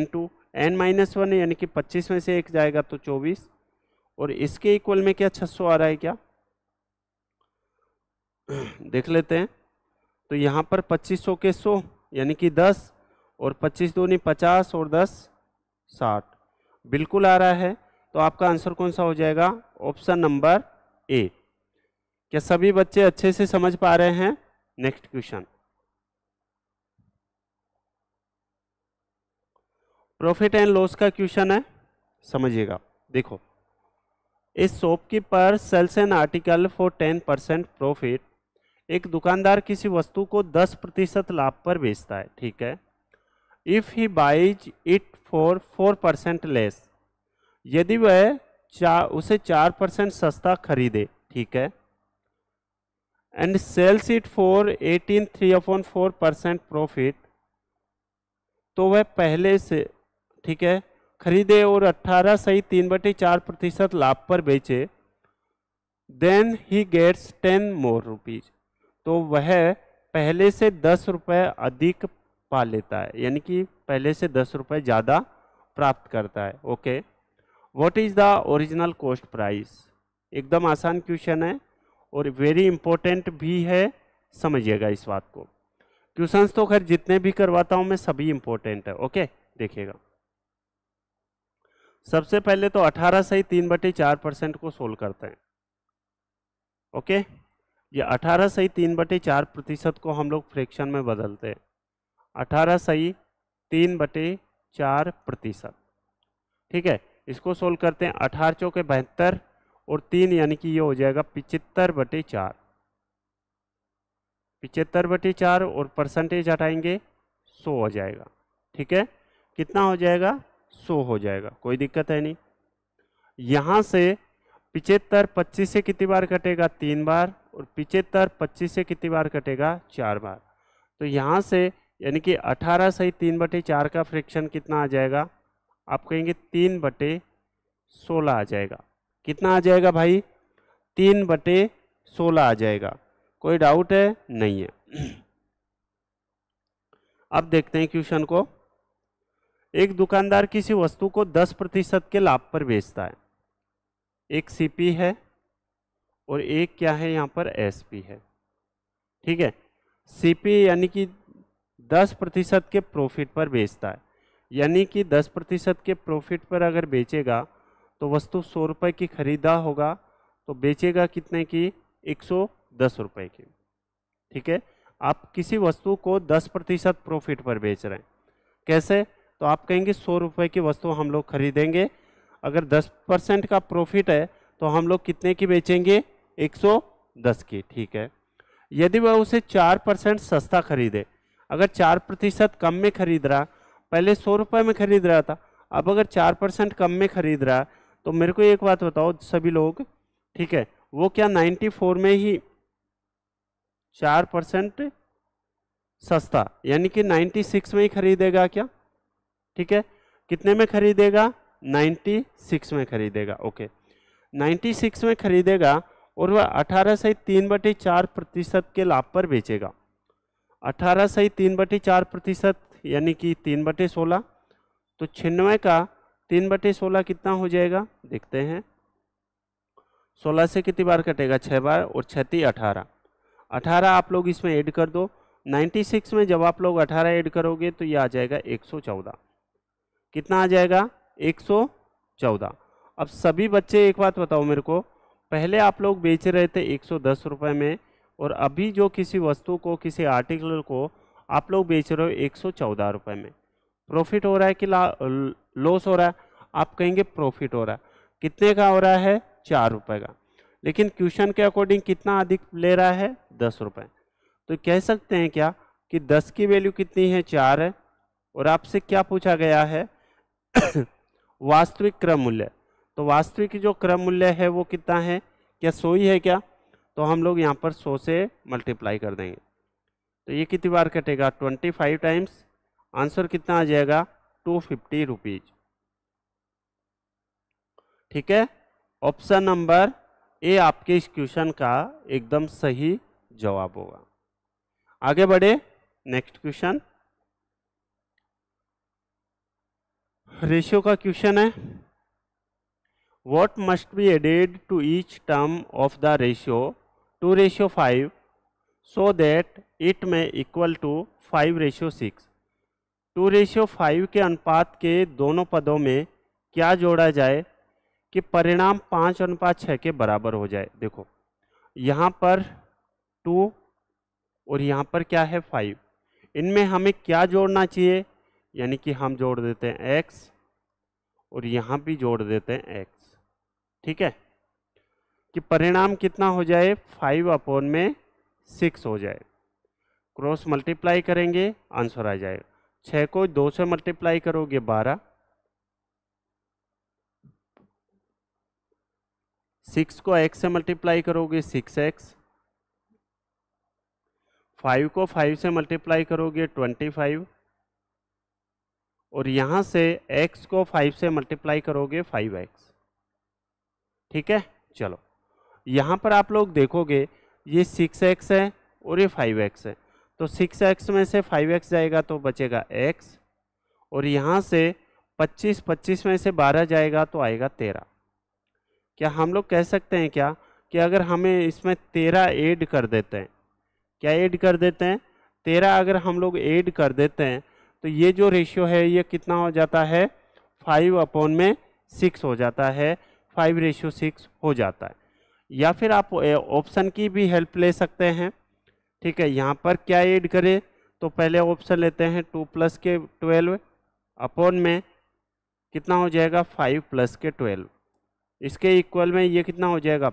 इंटू एन माइनस वन यानी कि 25 में से एक जाएगा तो 24 और इसके इक्वल में क्या 600 आ रहा है क्या देख लेते हैं तो यहाँ पर 2500 के 100 यानी कि 10 और 25 दूनी 50 और दस साठ बिल्कुल आ रहा है तो आपका आंसर कौन सा हो जाएगा ऑप्शन नंबर ए क्या सभी बच्चे अच्छे से समझ पा रहे हैं next question profit and loss का क्वेश्चन है समझिएगा देखो इस shopkeeper sells an article for ten percent profit एक दुकानदार किसी वस्तु को दस प्रतिशत लाभ पर बेचता है ठीक है if he buys it for four percent less यदि वह चा उसे चार परसेंट सस्ता खरीदे ठीक है and sells it for eighteen three upon four percent profit तो वह पहले से ठीक है खरीदे और अट्ठारह सही तीन बटे चार प्रतिशत लाभ पर बेचे then he gets ten more rupees तो वह पहले से दस रुपये अधिक पा लेता है यानी कि पहले से दस रुपये ज़्यादा प्राप्त करता है okay what is the original cost price एकदम आसान क्वेश्चन है और वेरी इंपॉर्टेंट भी है समझिएगा इस बात को क्वेश्चन तो खैर जितने भी करवाता हूँ मैं सभी इंपॉर्टेंट है ओके देखिएगा सबसे पहले तो 18 से ही तीन बटे चार परसेंट को सोल्व करते हैं ओके ये 18 से ही तीन बटे चार प्रतिशत को हम लोग फ्रैक्शन में बदलते हैं अठारह सही तीन बटे चार प्रतिशत ठीक है इसको सोल्व करते हैं अठारह चौके बहत्तर और तीन यानी कि ये हो जाएगा पिचहत्तर बटे चार पिचहत्तर बटे चार और परसेंटेज हटाएंगे सौ हो जाएगा ठीक है कितना हो जाएगा सौ हो जाएगा कोई दिक्कत है नहीं यहाँ से पिचहत्तर पच्चीस से कितनी बार कटेगा तीन बार और पिचहत्तर पच्चीस से कितनी बार कटेगा चार बार तो यहाँ से यानी कि 18 सही तीन बटे चार का फ्रैक्शन कितना आ जाएगा आप कहेंगे तीन बटे सोलह आ जाएगा कितना आ जाएगा भाई तीन बटे सोलह आ जाएगा कोई डाउट है नहीं है अब देखते हैं क्वेश्चन को एक दुकानदार किसी वस्तु को दस प्रतिशत के लाभ पर बेचता है एक सीपी है और एक क्या है यहाँ पर एसपी है ठीक है सीपी यानी कि 10 प्रतिशत के प्रॉफिट पर बेचता है यानी कि 10 प्रतिशत के प्रॉफिट पर अगर बेचेगा तो वस्तु सौ रुपये की खरीदा होगा तो बेचेगा कितने की एक सौ दस रुपये की ठीक है आप किसी वस्तु को 10 प्रतिशत प्रॉफिट पर बेच रहे हैं कैसे तो आप कहेंगे सौ रुपये की वस्तु हम लोग खरीदेंगे अगर 10 परसेंट का प्रॉफिट है तो हम लोग कितने की बेचेंगे 110 की ठीक है यदि वह उसे 4 परसेंट सस्ता खरीदे अगर चार प्रतिशत कम में खरीद रहा पहले सौ रुपये में खरीद रहा था अब अगर चार परसेंट कम में खरीद रहा तो मेरे को एक बात बताओ सभी लोग ठीक है वो क्या नाइन्टी फोर में ही चार परसेंट सस्ता यानी कि नाइन्टी सिक्स में ही खरीदेगा क्या ठीक है कितने में खरीदेगा नाइन्टी सिक्स में खरीदेगा ओके नाइन्टी सिक्स में खरीदेगा और वह अठारह से तीन बटे चार प्रतिशत के लाभ पर बेचेगा अठारह सही तीन बटे चार प्रतिशत यानी कि तीन बटे सोलह तो छिन्नवे का तीन बटे सोलह कितना हो जाएगा देखते हैं सोलह से कितनी बार कटेगा छः बार और छती अठारह अठारह आप लोग इसमें ऐड कर दो नाइन्टी सिक्स में जब आप लोग अठारह ऐड करोगे तो ये आ जाएगा एक सौ चौदह कितना आ जाएगा एक सौ चौदह अब सभी बच्चे एक बात बताओ मेरे को पहले आप लोग बेच रहे थे एक सौ दस रुपये में और अभी जो किसी वस्तु को किसी आर्टिकल को आप लोग बेच रहे हो एक सौ चौदह रुपये में प्रॉफिट हो रहा है कि लॉस हो रहा है आप कहेंगे प्रॉफिट हो रहा है कितने का हो रहा है चार रुपये का लेकिन क्वेश्चन के अकॉर्डिंग कितना अधिक ले रहा है दस रुपये तो कह सकते हैं क्या कि दस की वैल्यू कितनी है चार है और आपसे क्या पूछा गया है वास्तविक क्रम मूल्य तो वास्तविक जो क्रम मूल्य है वो कितना है क्या सोई है क्या तो हम लोग यहाँ पर सौ से मल्टीप्लाई कर देंगे तो ये कितनी बार कटेगा ट्वेंटी फाइव टाइम्स आंसर कितना आ जाएगा टू फिफ्टी रुपीज ठीक है ऑप्शन नंबर ए आपके इस क्वेश्चन का एकदम सही जवाब होगा आगे बढ़े नेक्स्ट क्वेश्चन रेशियो का क्वेश्चन है what must be added to each term of the ratio two ratio five so that it में equal to five ratio six two ratio five के अनुपात के दोनों पदों में क्या जोड़ा जाए कि परिणाम पाँच अनुपात छः के बराबर हो जाए देखो यहाँ पर टू और यहाँ पर क्या है फाइव इनमें हमें क्या जोड़ना चाहिए यानी कि हम जोड़ देते हैं एक्स और यहाँ भी जोड़ देते हैं एक्स ठीक है कि परिणाम कितना हो जाए फाइव अपॉन में सिक्स हो जाए क्रॉस मल्टीप्लाई करेंगे आंसर आ जाएगा छः को दो से मल्टीप्लाई करोगे बारह सिक्स को एक्स से मल्टीप्लाई करोगे सिक्स एक्स फाइव को फाइव से मल्टीप्लाई करोगे ट्वेंटी फाइव और यहाँ से एक्स को फाइव से मल्टीप्लाई करोगे फाइव एक्स ठीक है चलो यहाँ पर आप लोग देखोगे ये सिक्स एक्स है और ये फाइव एक्स है तो सिक्स एक्स में से फाइव एक्स जाएगा तो बचेगा एक्स और यहाँ से पच्चीस पच्चीस में से बारह जाएगा तो आएगा तेरह क्या हम लोग कह सकते हैं क्या कि अगर हमें इसमें तेरह ऐड कर देते हैं क्या ऐड कर देते हैं तेरह अगर हम लोग ऐड कर देते हैं तो ये जो रेशियो है ये कितना हो जाता है फाइव अपॉन में सिक्स हो जाता है फाइव रेशियो सिक्स हो जाता है या फिर आप ऑप्शन की भी हेल्प ले सकते हैं ठीक है यहाँ पर क्या ऐड करें तो पहले ऑप्शन लेते हैं टू प्लस के ट्वेल्व अपॉन में कितना हो जाएगा फाइव प्लस के ट्वेल्व इसके इक्वल में ये कितना हो जाएगा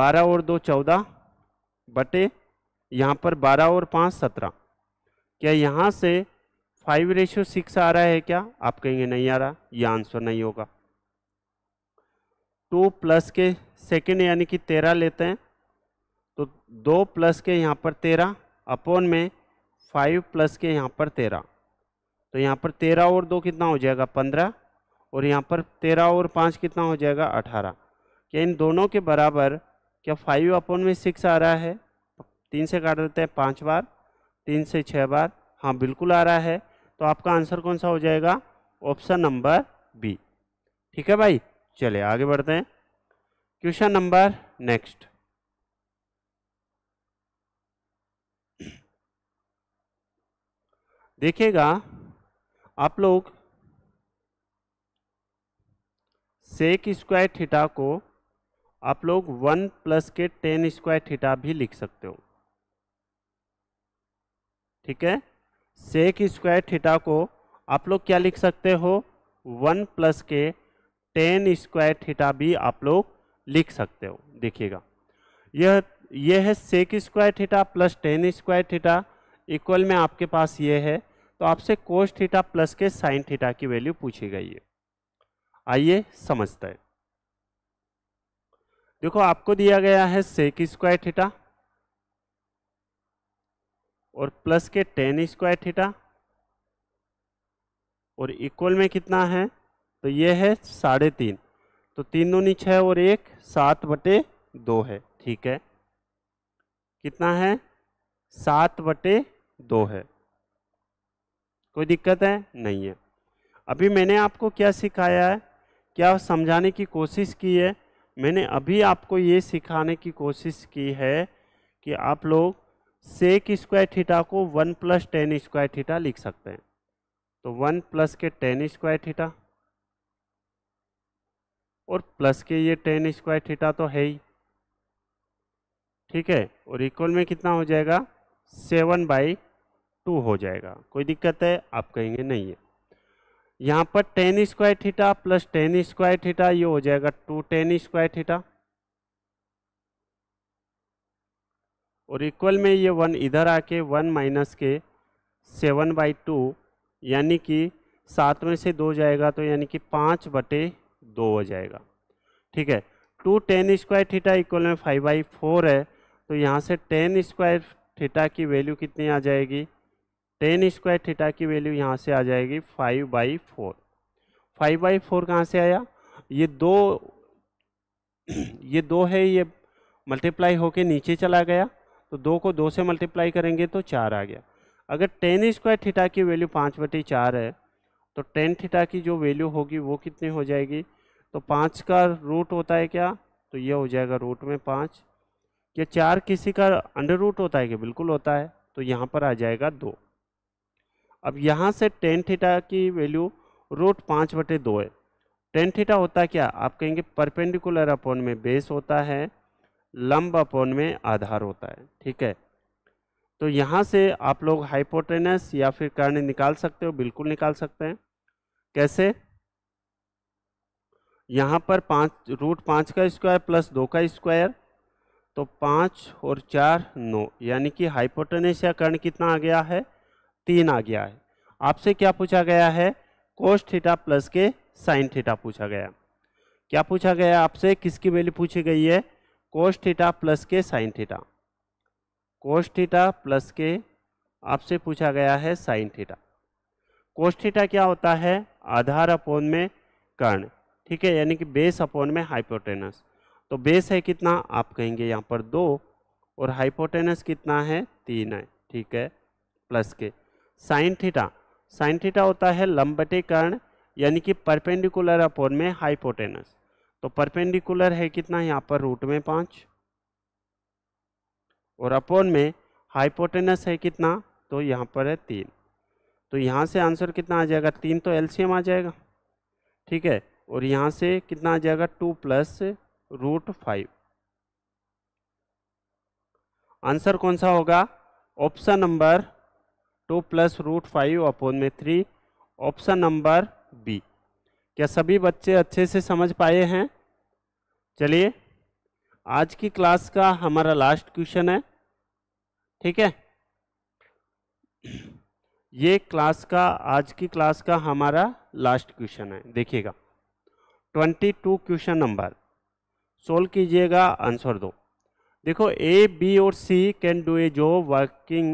बारह और दो चौदह बटे यहाँ पर बारह और पाँच सत्रह क्या यहाँ से फाइव रेशियो सिक्स आ रहा है क्या आप कहेंगे नहीं आ रहा यह आंसर नहीं होगा टू प्लस के सेकेंड यानी कि तेरह लेते हैं तो दो प्लस के यहाँ पर तेरह अपॉन में फाइव प्लस के यहाँ पर तेरह तो यहाँ पर तेरह और दो कितना हो जाएगा पंद्रह और यहाँ पर तेरह और पाँच कितना हो जाएगा अठारह क्या इन दोनों के बराबर क्या फाइव अपॉन में सिक्स आ रहा है तीन से काट देते हैं पाँच बार तीन से छः बार हाँ बिल्कुल आ रहा है तो आपका आंसर कौन सा हो जाएगा ऑप्शन नंबर बी ठीक है भाई चलिए आगे बढ़ते हैं क्वेश्चन नंबर नेक्स्ट देखिएगा आप लोग सेक स्क्वायर थीटा को आप लोग वन प्लस के टेन स्क्वायर थीटा भी लिख सकते हो ठीक है सेक स्क्वायर थीटा को आप लोग क्या लिख सकते हो वन प्लस के टेन स्क्वायर थीटा भी आप लोग लिख सकते हो देखिएगा यह यह है sec square theta plus tan square theta equal में आपके पास ये है तो आपसे कोस थीटा प्लस के साइन थीटा की वैल्यू पूछी गई है आइए समझते हैं देखो आपको दिया गया है सेक स्क्वायर थीटा और प्लस के टेन स्क्वायर थीटा और इक्वल में कितना है तो ये है साढ़े तीन तो तीन दूनी छः और एक सात बटे दो है ठीक है कितना है सात बटे दो है कोई दिक्कत है नहीं है अभी मैंने आपको क्या सिखाया है क्या समझाने की कोशिश की है मैंने अभी आपको ये सिखाने की कोशिश की है कि आप लोग सेक स्क्वायर थीटा को one plus tan square theta लिख सकते हैं तो वन प्लस के टेन स्क्वायर थीटा और प्लस के ये टेन स्क्वायर थीटा तो है ही ठीक है और इक्वल में कितना हो जाएगा सेवन बाई टू हो जाएगा कोई दिक्कत है आप कहेंगे नहीं है यहाँ पर tan square theta plus tan square theta ये हो जाएगा टू टेन स्क्वायर थीटा और इक्वल में ये वन इधर आके वन माइनस के सेवन बाई टू यानी कि सात में से दो जाएगा तो यानी कि पाँच बटे दो हो जाएगा ठीक है two tan square theta equal में फाइव बाई फोर है तो यहाँ से टेन स्क्वायर थीटा की वैल्यू कितनी आ जाएगी टेन स्क्वायर थीटा की वैल्यू यहाँ से आ जाएगी five by four five by four कहाँ से आया ये दो ये दो है ये मल्टीप्लाई होके नीचे चला गया तो दो को दो से मल्टीप्लाई करेंगे तो चार आ गया अगर टेन स्क्वायर थीटा की वैल्यू पाँच बटी चार है तो टेन थीटा की जो वैल्यू होगी वो कितनी हो जाएगी तो पाँच का रूट होता है क्या तो ये हो जाएगा रूट में पाँच या चार किसी का अंडर रूट होता है कि बिल्कुल होता है तो यहाँ पर आ जाएगा दो अब यहाँ से टेन थीटा की वैल्यू रूट पाँच बटे दो है टेन थीटा होता क्या आप कहेंगे परपेंडिकुलर अपॉन में बेस होता है लंब अपॉन में आधार होता है ठीक है तो यहाँ से आप लोग हाइपोटेनस या फिर कर्ण निकाल सकते हो बिल्कुल निकाल सकते हैं कैसे यहाँ पर पाँच रूट पाँच का स्क्वायर प्लस दो का स्क्वायर तो पाँच और चार नौ यानी कि हाइपोटनेशिया या कर्ण कितना आ गया है तीन आ गया है आपसे क्या पूछा गया है कोस्ट थीटा प्लस के साइन थीटा पूछा गया क्या पूछा गया आपसे किसकी वैल्यू पूछी गई है कोस्ट थीटा प्लस के sine theta cos theta plus के आपसे पूछा गया है साइन थीटा कोस्ट थीटा क्या होता है आधार अपोन में कर्ण ठीक है यानी कि बेस अपॉन में हाइपोटेनस तो बेस है कितना आप कहेंगे यहाँ पर दो और हाइपोटेनस कितना है तीन है ठीक है प्लस के साइन थीटा साइन थीटा होता है लंबटे कर्ण यानी कि परपेंडिकुलर अपॉन में हाइपोटेनस तो परपेंडिकुलर है कितना यहाँ पर रूट में पाँच और अपॉन में हाइपोटेनस है कितना तो यहाँ पर है तीन तो यहाँ से आंसर कितना आ जाएगा तीन तो एलसीएम आ जाएगा ठीक है और यहाँ से कितना आ जाएगा two plus root five answer कौन सा होगा option number two plus root five upon में थ्री ऑप्शन नंबर बी क्या सभी बच्चे अच्छे से समझ पाए हैं चलिए आज की क्लास का हमारा लास्ट क्वेश्चन है ठीक है ये क्लास का आज की क्लास का हमारा लास्ट क्वेश्चन है देखिएगा twenty two question number solve कीजिएगा आंसर दो देखो ए बी और C can do a job working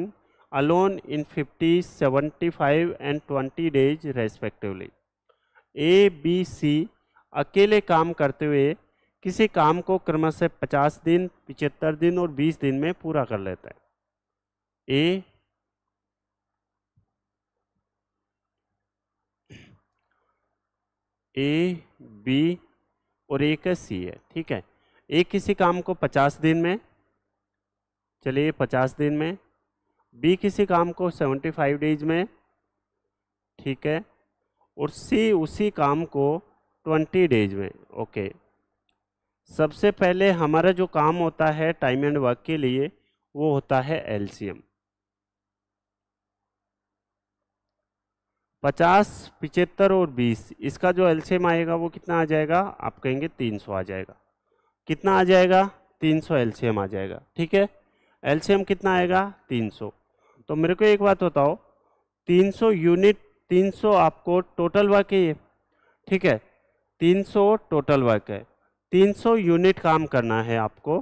alone in fifty seventy five and twenty days respectively A B C अकेले काम करते हुए किसी काम को क्रमशः पचास दिन पिचहत्तर दिन और बीस दिन में पूरा कर लेता है ए ए बी और एक है सी है ठीक है एक किसी काम को पचास दिन में चलिए पचास दिन में बी किसी काम को सेवेंटी फाइव डेज में ठीक है और सी उसी काम को ट्वेंटी डेज में ओके सबसे पहले हमारा जो काम होता है टाइम एंड वर्क के लिए वो होता है एलसीएम पचास पिचहत्तर और बीस इसका जो एल्शियम आएगा वो कितना आ जाएगा आप कहेंगे तीन सौ आ जाएगा कितना आ जाएगा तीन सौ एल्शियम आ जाएगा ठीक है एल्शियम कितना आएगा तीन सौ तो मेरे को एक बात बताओ तीन सौ यूनिट तीन सौ आपको टोटल वर्क है ये ठीक है तीन सौ टोटल वर्क है तीन सौ यूनिट काम करना है आपको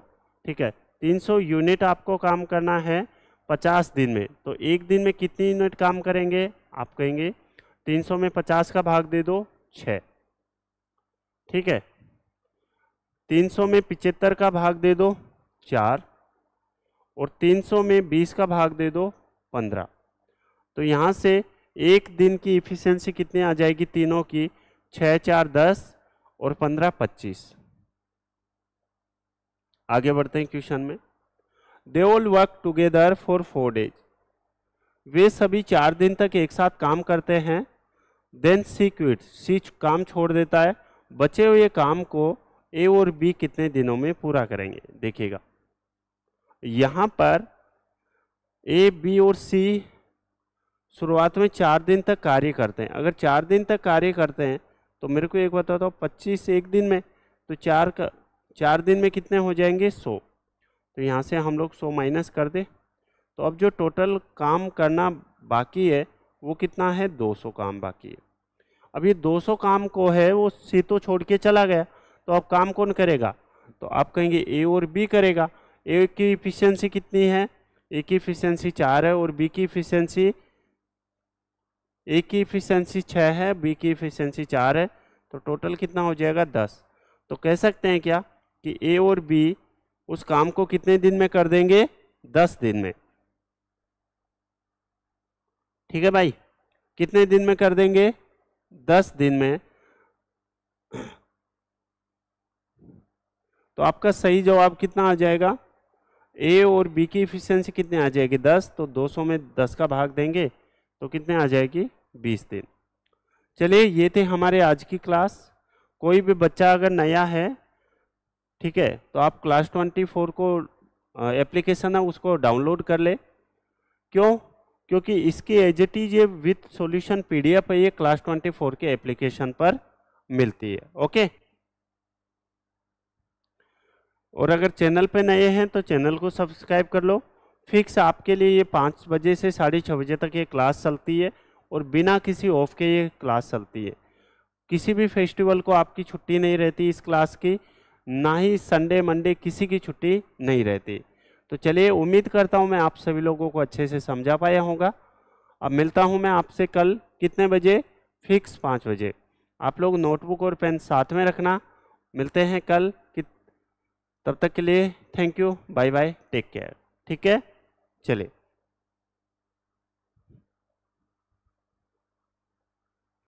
ठीक है तीन सौ यूनिट आपको काम करना है पचास दिन में तो एक दिन में कितनी यूनिट काम करेंगे आप कहेंगे तीन सौ में पचास का भाग दे दो छः ठीक है तीन सौ में पिचहत्तर का भाग दे दो चार और तीन सौ में बीस का भाग दे दो पंद्रह तो यहाँ से एक दिन की इफ़िशेंसी कितनी आ जाएगी तीनों की छ चार दस और पंद्रह पच्चीस आगे बढ़ते हैं क्वेश्चन में they all work together for four days वे सभी चार दिन तक एक साथ काम करते हैं देन सी क्विट सी काम छोड़ देता है बचे हुए काम को ए और बी कितने दिनों में पूरा करेंगे देखिएगा यहाँ पर ए बी और सी शुरुआत में चार दिन तक कार्य करते हैं अगर चार दिन तक कार्य करते हैं तो मेरे को एक बता दो पच्चीस एक दिन में तो चार का चार दिन में कितने हो जाएंगे सौ तो यहाँ से हम लोग सौ माइनस कर दे तो अब जो टोटल काम करना बाकी है वो कितना है दो सौ काम बाकी है अब ये 200 काम को है वो सी तो छोड़ के चला गया तो अब काम कौन करेगा तो आप कहेंगे ए और बी करेगा ए की इफिशियंसी कितनी है ए की इफिशियंसी चार है और बी की इफिशियंसी ए की इफिशियंसी छः है बी की इफिशियंसी चार है तो टोटल कितना हो जाएगा दस तो कह सकते हैं क्या कि ए और बी उस काम को कितने दिन में कर देंगे दस दिन में ठीक है भाई कितने दिन में कर देंगे दस दिन में तो आपका सही जवाब कितना आ जाएगा ए और बी की इफिशियंसी कितने आ जाएगी दस तो दो सौ में दस का भाग देंगे तो कितने आ जाएगी बीस दिन चलिए ये थे हमारे आज की क्लास कोई भी बच्चा अगर नया है ठीक है तो आप क्लास ट्वेंटी फोर को एप्लीकेशन है उसको डाउनलोड कर ले क्यों क्योंकि इसकी एज इट इज ये विथ सॉल्यूशन पीडीएफ है ये क्लास 24 के एप्लीकेशन पर मिलती है ओके और अगर चैनल पे नए हैं तो चैनल को सब्सक्राइब कर लो फिक्स आपके लिए ये पाँच बजे से साढ़े छः बजे तक ये क्लास चलती है और बिना किसी ऑफ के ये क्लास चलती है किसी भी फेस्टिवल को आपकी छुट्टी नहीं रहती इस क्लास की ना ही संडे मंडे किसी की छुट्टी नहीं रहती तो चलिए उम्मीद करता हूँ मैं आप सभी लोगों को अच्छे से समझा पाया होगा अब मिलता हूँ मैं आपसे कल कितने बजे फिक्स पाँच बजे आप लोग नोटबुक और पेन साथ में रखना मिलते हैं कल कि तब तक के लिए thank you bye bye take care ठीक है चलिए